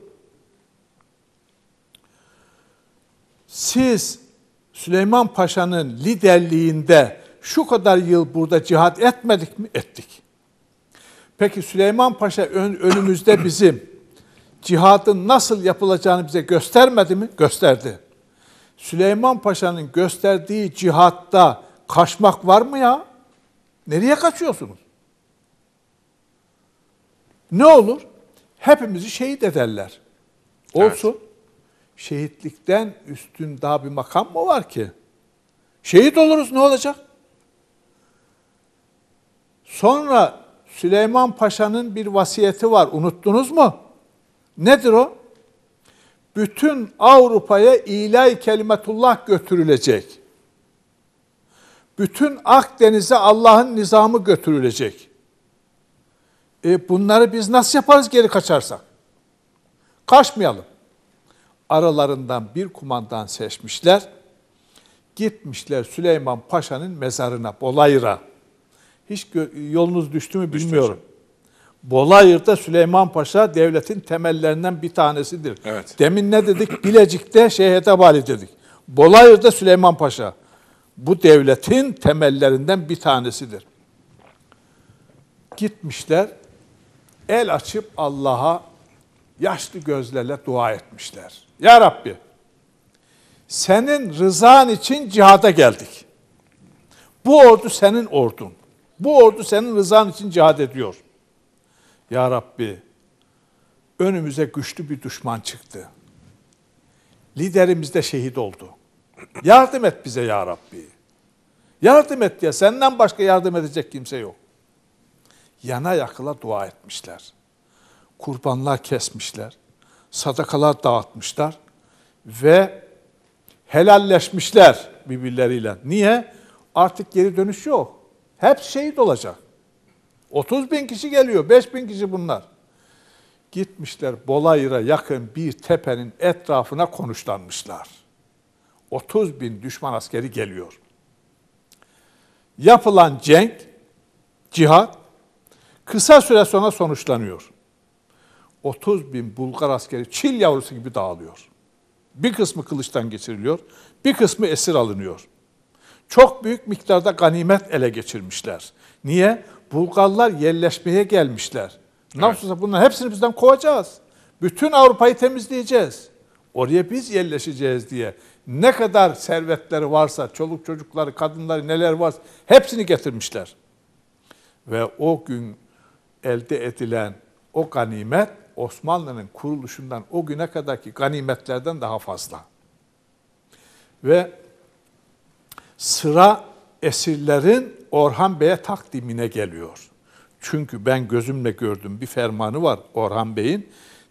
B: siz Süleyman Paşa'nın liderliğinde şu kadar yıl burada cihat etmedik mi? Ettik. Peki Süleyman Paşa ön, önümüzde bizim cihadın nasıl yapılacağını bize göstermedi mi? Gösterdi. Süleyman Paşa'nın gösterdiği cihatta kaçmak var mı ya? Nereye kaçıyorsunuz? Ne olur? Hepimizi şehit ederler. Olsun. Evet şehitlikten üstün daha bir makam mı var ki? Şehit oluruz ne olacak? Sonra Süleyman Paşa'nın bir vasiyeti var. Unuttunuz mu? Nedir o? Bütün Avrupa'ya ilahi kelimetullah götürülecek. Bütün Akdeniz'e Allah'ın nizamı götürülecek. E bunları biz nasıl yaparız geri kaçarsak? Kaçmayalım aralarından bir kumandan seçmişler. Gitmişler Süleyman Paşa'nın mezarına, Bolayır'a. Hiç yolunuz düştü mü bilmiyorum. Düştü Bolayır'da Süleyman Paşa devletin temellerinden bir tanesidir. Evet. Demin ne dedik? Bilecik'te Şeyh Edebali dedik. Bolayır'da Süleyman Paşa bu devletin temellerinden bir tanesidir. Gitmişler el açıp Allah'a yaşlı gözlerle dua etmişler. Ya Rabbi, senin rızan için cihada geldik. Bu ordu senin ordun. Bu ordu senin rızan için cihad ediyor. Ya Rabbi, önümüze güçlü bir düşman çıktı. Liderimiz de şehit oldu. Yardım et bize ya Rabbi. Yardım et ya. Senden başka yardım edecek kimse yok. Yana yakıla dua etmişler. Kurbanlar kesmişler sadakalar dağıtmışlar ve helalleşmişler birbirleriyle. Niye? Artık geri dönüş yok. Hep şehit olacak. 30 bin kişi geliyor, 5 bin kişi bunlar. Gitmişler Bolayır'a yakın bir tepenin etrafına konuşlanmışlar. 30 bin düşman askeri geliyor. Yapılan cenk, cihat kısa süre sonra sonuçlanıyor. 30 bin Bulgar askeri çil yavrusu gibi dağılıyor. Bir kısmı kılıçtan geçiriliyor, bir kısmı esir alınıyor. Çok büyük miktarda ganimet ele geçirmişler. Niye? Bulgarlar yerleşmeye gelmişler. Ne evet. yapacağız? Bunların hepsini bizden kovacağız. Bütün Avrupa'yı temizleyeceğiz. Oraya biz yerleşeceğiz diye. Ne kadar servetleri varsa, çoluk çocukları, kadınları neler varsa hepsini getirmişler. Ve o gün elde edilen o ganimet Osmanlı'nın kuruluşundan o güne kadarki ganimetlerden daha fazla. Ve sıra esirlerin Orhan Bey'e takdimine geliyor. Çünkü ben gözümle gördüm bir fermanı var Orhan Bey'in.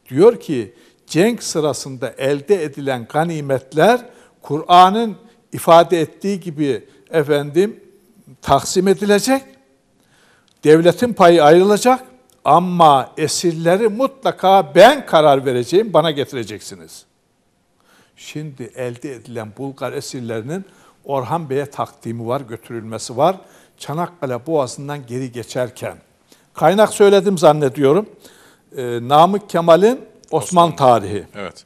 B: Diyor ki cenk sırasında elde edilen ganimetler Kur'an'ın ifade ettiği gibi efendim taksim edilecek. Devletin payı ayrılacak ama esirleri mutlaka ben karar vereceğim, bana getireceksiniz. Şimdi elde edilen Bulgar esirlerinin Orhan Bey'e takdimi var, götürülmesi var. Çanakkale Boğazı'ndan geri geçerken. Kaynak söyledim zannediyorum. Ee, Namık Kemal'in Osmanlı Osman tarihi. Evet.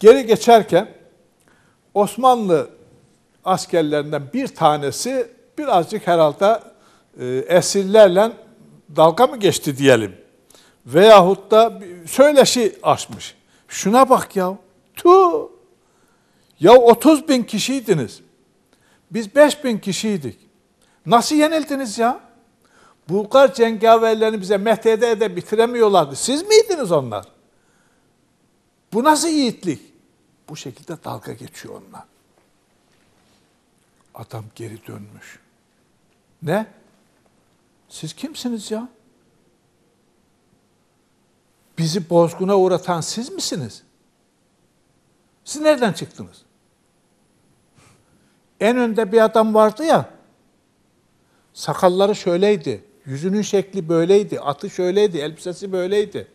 B: Geri geçerken Osmanlı askerlerinden bir tanesi birazcık herhalde e, esirlerle dalga mı geçti diyelim. Veyahut da söyleşi açmış. Şuna bak ya. Tu. Ya 30 bin kişiydiniz. Biz 5 bin kişiydik. Nasıl yenildiniz ya? Bulgar cengaverlerini bize mehtede de bitiremiyorlardı. Siz miydiniz onlar? Bu nasıl yiğitlik? Bu şekilde dalga geçiyor onlar. Adam geri dönmüş. Ne? Siz kimsiniz ya? Bizi bozguna uğratan siz misiniz? Siz nereden çıktınız? En önde bir adam vardı ya, sakalları şöyleydi, yüzünün şekli böyleydi, atı şöyleydi, elbisesi böyleydi.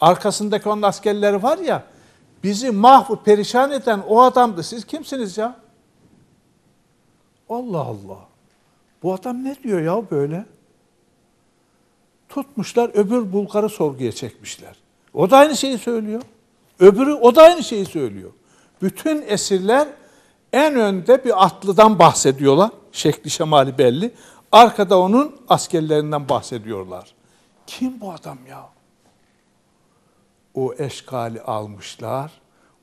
B: Arkasındaki onun askerleri var ya, bizi mahvu perişan eden o adamdı. Siz kimsiniz ya? Allah Allah. Bu adam ne diyor ya böyle? Tutmuşlar öbür Bulgar'ı sorguya çekmişler. O da aynı şeyi söylüyor. Öbürü o da aynı şeyi söylüyor. Bütün esirler en önde bir atlıdan bahsediyorlar. Şekli şemali belli. Arkada onun askerlerinden bahsediyorlar. Kim bu adam ya? O eşkali almışlar.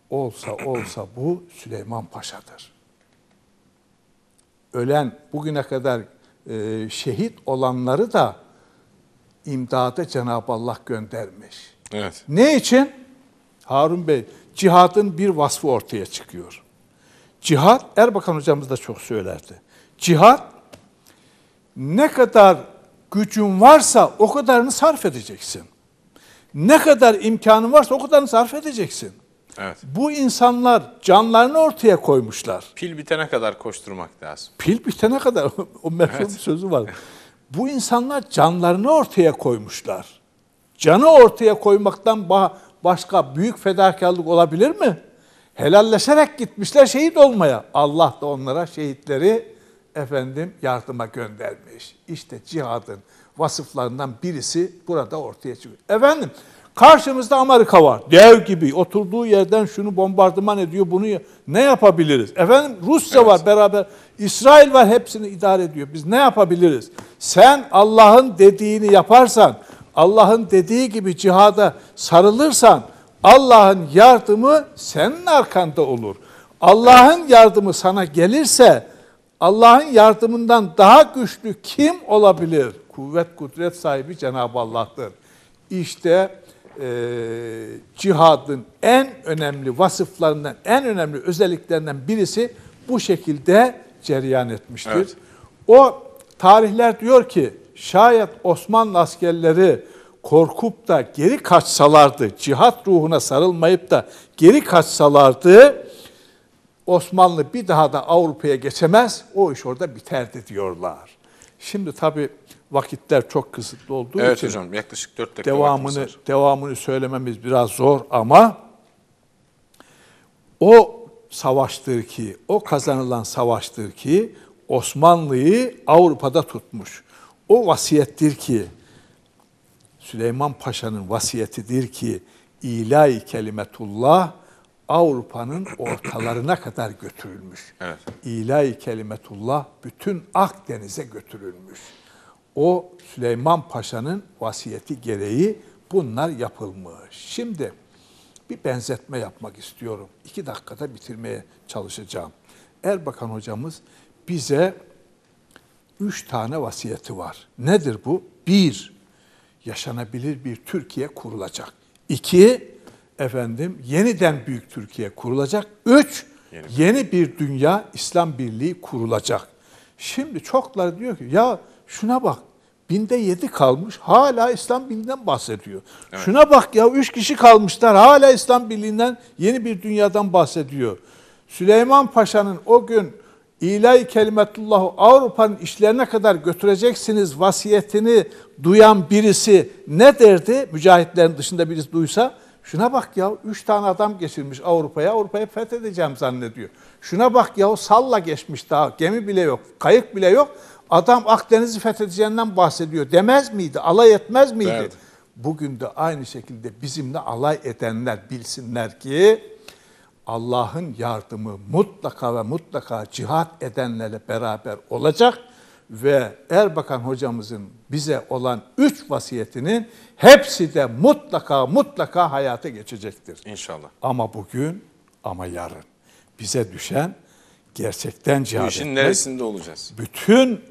B: Olsa olsa bu Süleyman Paşa'dır. Ölen bugüne kadar e, şehit olanları da imdada Cenab-ı Allah göndermiş. Evet. Ne için? Harun Bey, cihadın bir vasfı ortaya çıkıyor. Cihad, Erbakan hocamız da çok söylerdi. Cihad, ne kadar gücün varsa o kadarını sarf edeceksin. Ne kadar imkanın varsa o kadarını sarf edeceksin. Evet. Bu insanlar canlarını ortaya koymuşlar.
A: Pil bitene kadar koşturmak lazım.
B: Pil bitene kadar o meşhur evet. sözü var. Bu insanlar canlarını ortaya koymuşlar. Canı ortaya koymaktan başka büyük fedakarlık olabilir mi? Helalleşerek gitmişler şehit olmaya. Allah da onlara şehitleri efendim yardıma göndermiş. İşte cihadın vasıflarından birisi burada ortaya çıkıyor. Efendim Karşımızda Amerika var. Dev gibi oturduğu yerden şunu bombardıman ediyor. Bunu ne yapabiliriz? Efendim Rusya evet. var beraber. İsrail var hepsini idare ediyor. Biz ne yapabiliriz? Sen Allah'ın dediğini yaparsan, Allah'ın dediği gibi cihada sarılırsan Allah'ın yardımı senin arkanda olur. Allah'ın yardımı sana gelirse Allah'ın yardımından daha güçlü kim olabilir? Kuvvet kudret sahibi Cenab-ı Allah'tır. İşte e, cihadın en önemli vasıflarından, en önemli özelliklerinden birisi bu şekilde cereyan etmiştir. Evet. O tarihler diyor ki şayet Osmanlı askerleri korkup da geri kaçsalardı, cihat ruhuna sarılmayıp da geri kaçsalardı Osmanlı bir daha da Avrupa'ya geçemez, o iş orada biterdi diyorlar. Şimdi tabii vakitler çok kısıtlı olduğu evet için hocam, yaklaşık 4 dakika devamını devamını söylememiz biraz zor ama o savaştır ki, o kazanılan savaştır ki Osmanlı'yı Avrupa'da tutmuş. O vasiyettir ki Süleyman Paşa'nın vasiyetidir ki ilahi kelimetullah Avrupa'nın ortalarına kadar götürülmüş. Evet. İlahi kelimetullah bütün Akdeniz'e götürülmüş o Süleyman Paşa'nın vasiyeti gereği bunlar yapılmış. Şimdi bir benzetme yapmak istiyorum. İki dakikada bitirmeye çalışacağım. Erbakan hocamız bize üç tane vasiyeti var. Nedir bu? Bir, yaşanabilir bir Türkiye kurulacak. İki, efendim yeniden büyük Türkiye kurulacak. Üç, yeni, yeni bir dünya İslam Birliği kurulacak. Şimdi çoklar diyor ki ya şuna bak Binde yedi kalmış. Hala İslam Birliği'nden bahsediyor. Evet. Şuna bak ya üç kişi kalmışlar. Hala İslam Birliği'nden yeni bir dünyadan bahsediyor. Süleyman Paşa'nın o gün İlahi Kelimetullahu Avrupa'nın işlerine kadar götüreceksiniz vasiyetini duyan birisi ne derdi? Mücahitlerin dışında birisi duysa şuna bak ya üç tane adam geçirmiş Avrupa'ya Avrupa'yı fethedeceğim zannediyor. Şuna bak ya salla geçmiş daha gemi bile yok kayık bile yok Adam Akdeniz'i fethedeceğinden bahsediyor demez miydi? Alay etmez miydi? Evet. Bugün de aynı şekilde bizimle alay edenler bilsinler ki Allah'ın yardımı mutlaka ve mutlaka cihat edenlerle beraber olacak ve Erbakan hocamızın bize olan üç vasiyetinin hepsi de mutlaka mutlaka hayata geçecektir. İnşallah. Ama bugün ama yarın bize düşen gerçekten cihat Bu işin etmek. neresinde olacağız? Bütün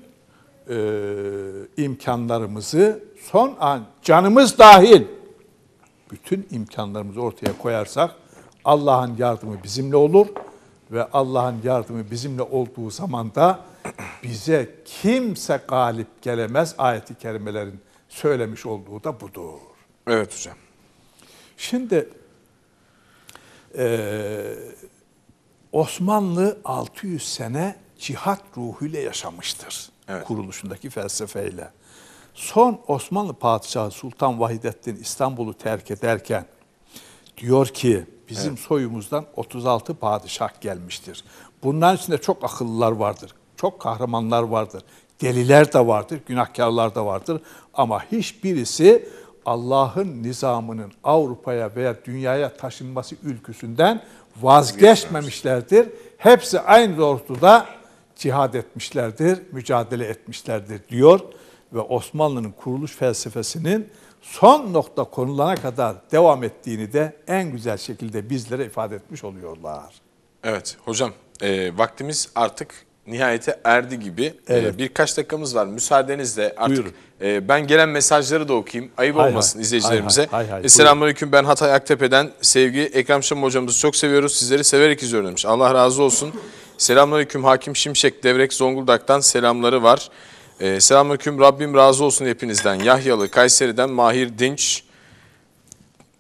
B: e, imkanlarımızı son an canımız dahil bütün imkanlarımızı ortaya koyarsak Allah'ın yardımı bizimle olur ve Allah'ın yardımı bizimle olduğu zaman da bize kimse galip gelemez ayeti kerimelerin söylemiş olduğu da budur. Evet hocam. Şimdi e, Osmanlı 600 sene cihat ruhuyla yaşamıştır evet. kuruluşundaki felsefeyle. Son Osmanlı Padişahı Sultan Vahidettin İstanbul'u terk ederken diyor ki bizim evet. soyumuzdan 36 padişah gelmiştir. Bunların içinde çok akıllılar vardır, çok kahramanlar vardır, deliler de vardır, günahkarlar da vardır. Ama hiçbirisi Allah'ın nizamının Avrupa'ya veya dünyaya taşınması ülküsünden vazgeçmemişlerdir. Hepsi aynı doğrultuda cihad etmişlerdir, mücadele etmişlerdir diyor ve Osmanlı'nın kuruluş felsefesinin son nokta konulana kadar devam ettiğini de en güzel şekilde bizlere ifade etmiş oluyorlar.
A: Evet hocam e, vaktimiz artık nihayete erdi gibi. E, evet. E, birkaç dakikamız var. Müsaadenizle artık Buyurun. e, ben gelen mesajları da okuyayım. Ayıp hay olmasın hay, izleyicilerimize. Hay hay, e, Selamünaleyküm ben Hatay Aktepe'den. Sevgi Ekrem Şam hocamızı çok seviyoruz. Sizleri severek izliyorum demiş. Allah razı olsun. Selamünaleyküm Hakim Şimşek Devrek Zonguldak'tan selamları var. Ee, selamünaleyküm Rabbim razı olsun hepinizden. Yahyalı Kayseri'den Mahir Dinç.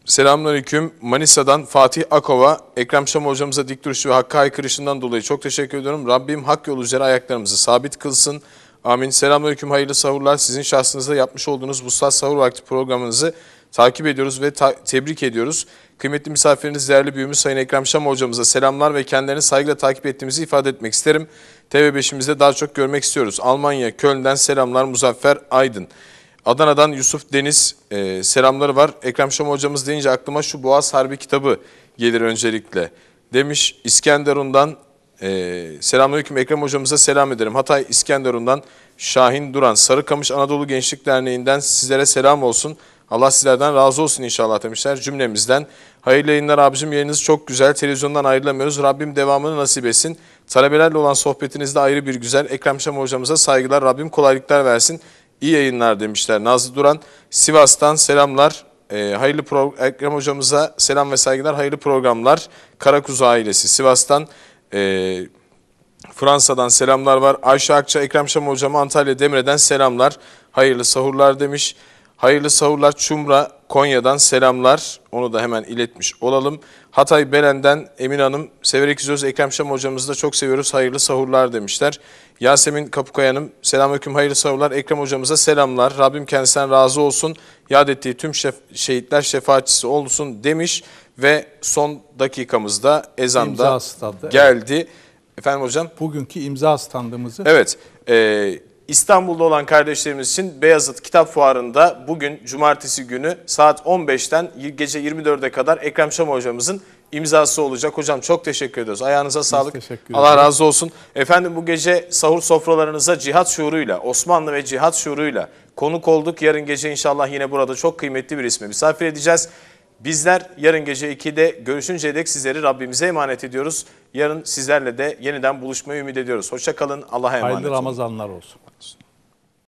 A: Selamünaleyküm Manisa'dan Fatih Akova. Ekrem Şam hocamıza dik duruşu ve hakka haykırışından dolayı çok teşekkür ediyorum. Rabbim hak yolu üzere ayaklarımızı sabit kılsın. Amin. Selamünaleyküm hayırlı sahurlar. Sizin şahsınızda yapmış olduğunuz bu Sahur Vakti programınızı takip ediyoruz ve ta tebrik ediyoruz. Kıymetli misafiriniz değerli büyüğümüz Sayın Ekrem Şam hocamıza selamlar ve kendilerini saygıyla takip ettiğimizi ifade etmek isterim. TV5'imizde daha çok görmek istiyoruz. Almanya, Köln'den selamlar Muzaffer Aydın. Adana'dan Yusuf Deniz e, selamları var. Ekrem Şam hocamız deyince aklıma şu Boğaz Harbi kitabı gelir öncelikle. Demiş İskenderun'dan e, selamünaleyküm Ekrem hocamıza selam ederim. Hatay İskenderun'dan Şahin Duran, Sarıkamış Anadolu Gençlik Derneği'nden sizlere selam olsun. Allah sizlerden razı olsun inşallah demişler cümlemizden. Hayırlı yayınlar abicim yeriniz çok güzel. Televizyondan ayrılamıyoruz. Rabbim devamını nasip etsin. Talebelerle olan sohbetinizde ayrı bir güzel. Ekrem Şam hocamıza saygılar. Rabbim kolaylıklar versin. İyi yayınlar demişler. Nazlı Duran Sivas'tan selamlar. E, hayırlı pro Ekrem hocamıza selam ve saygılar. Hayırlı programlar. Karakuzu ailesi Sivas'tan e, Fransa'dan selamlar var. Ayşe Akça Ekrem Şam hocama Antalya Demre'den selamlar. Hayırlı sahurlar demiş. Hayırlı sahurlar Çumra, Konya'dan selamlar. Onu da hemen iletmiş olalım. Hatay Belen'den Emin Hanım, severek izliyoruz. Ekrem Şam hocamızı da çok seviyoruz. Hayırlı sahurlar demişler. Yasemin Kapukaya Hanım, selamünaleyküm hayırlı sahurlar. Ekrem hocamıza selamlar. Rabbim kendisinden razı olsun. Yad ettiği tüm şef şehitler şefaatçisi olsun demiş. Ve son dakikamızda ezanda geldi. Evet. Efendim hocam?
B: Bugünkü imza standımızı.
A: Evet. E, İstanbul'da olan kardeşlerimiz için Beyazıt Kitap Fuarı'nda bugün cumartesi günü saat 15'ten gece 24'e kadar Ekrem Şam hocamızın imzası olacak. Hocam çok teşekkür ediyoruz. Ayağınıza Biz sağlık. Allah razı olsun. Efendim bu gece sahur sofralarınıza cihat şuuruyla, Osmanlı ve cihat şuuruyla konuk olduk. Yarın gece inşallah yine burada çok kıymetli bir ismi misafir edeceğiz. Bizler yarın gece 2'de görüşünceye dek sizleri Rabbimize emanet ediyoruz. Yarın sizlerle de yeniden buluşmayı ümit ediyoruz. Hoşça kalın. Allah'a emanet olun. Hayırlı
B: Ramazanlar olsun.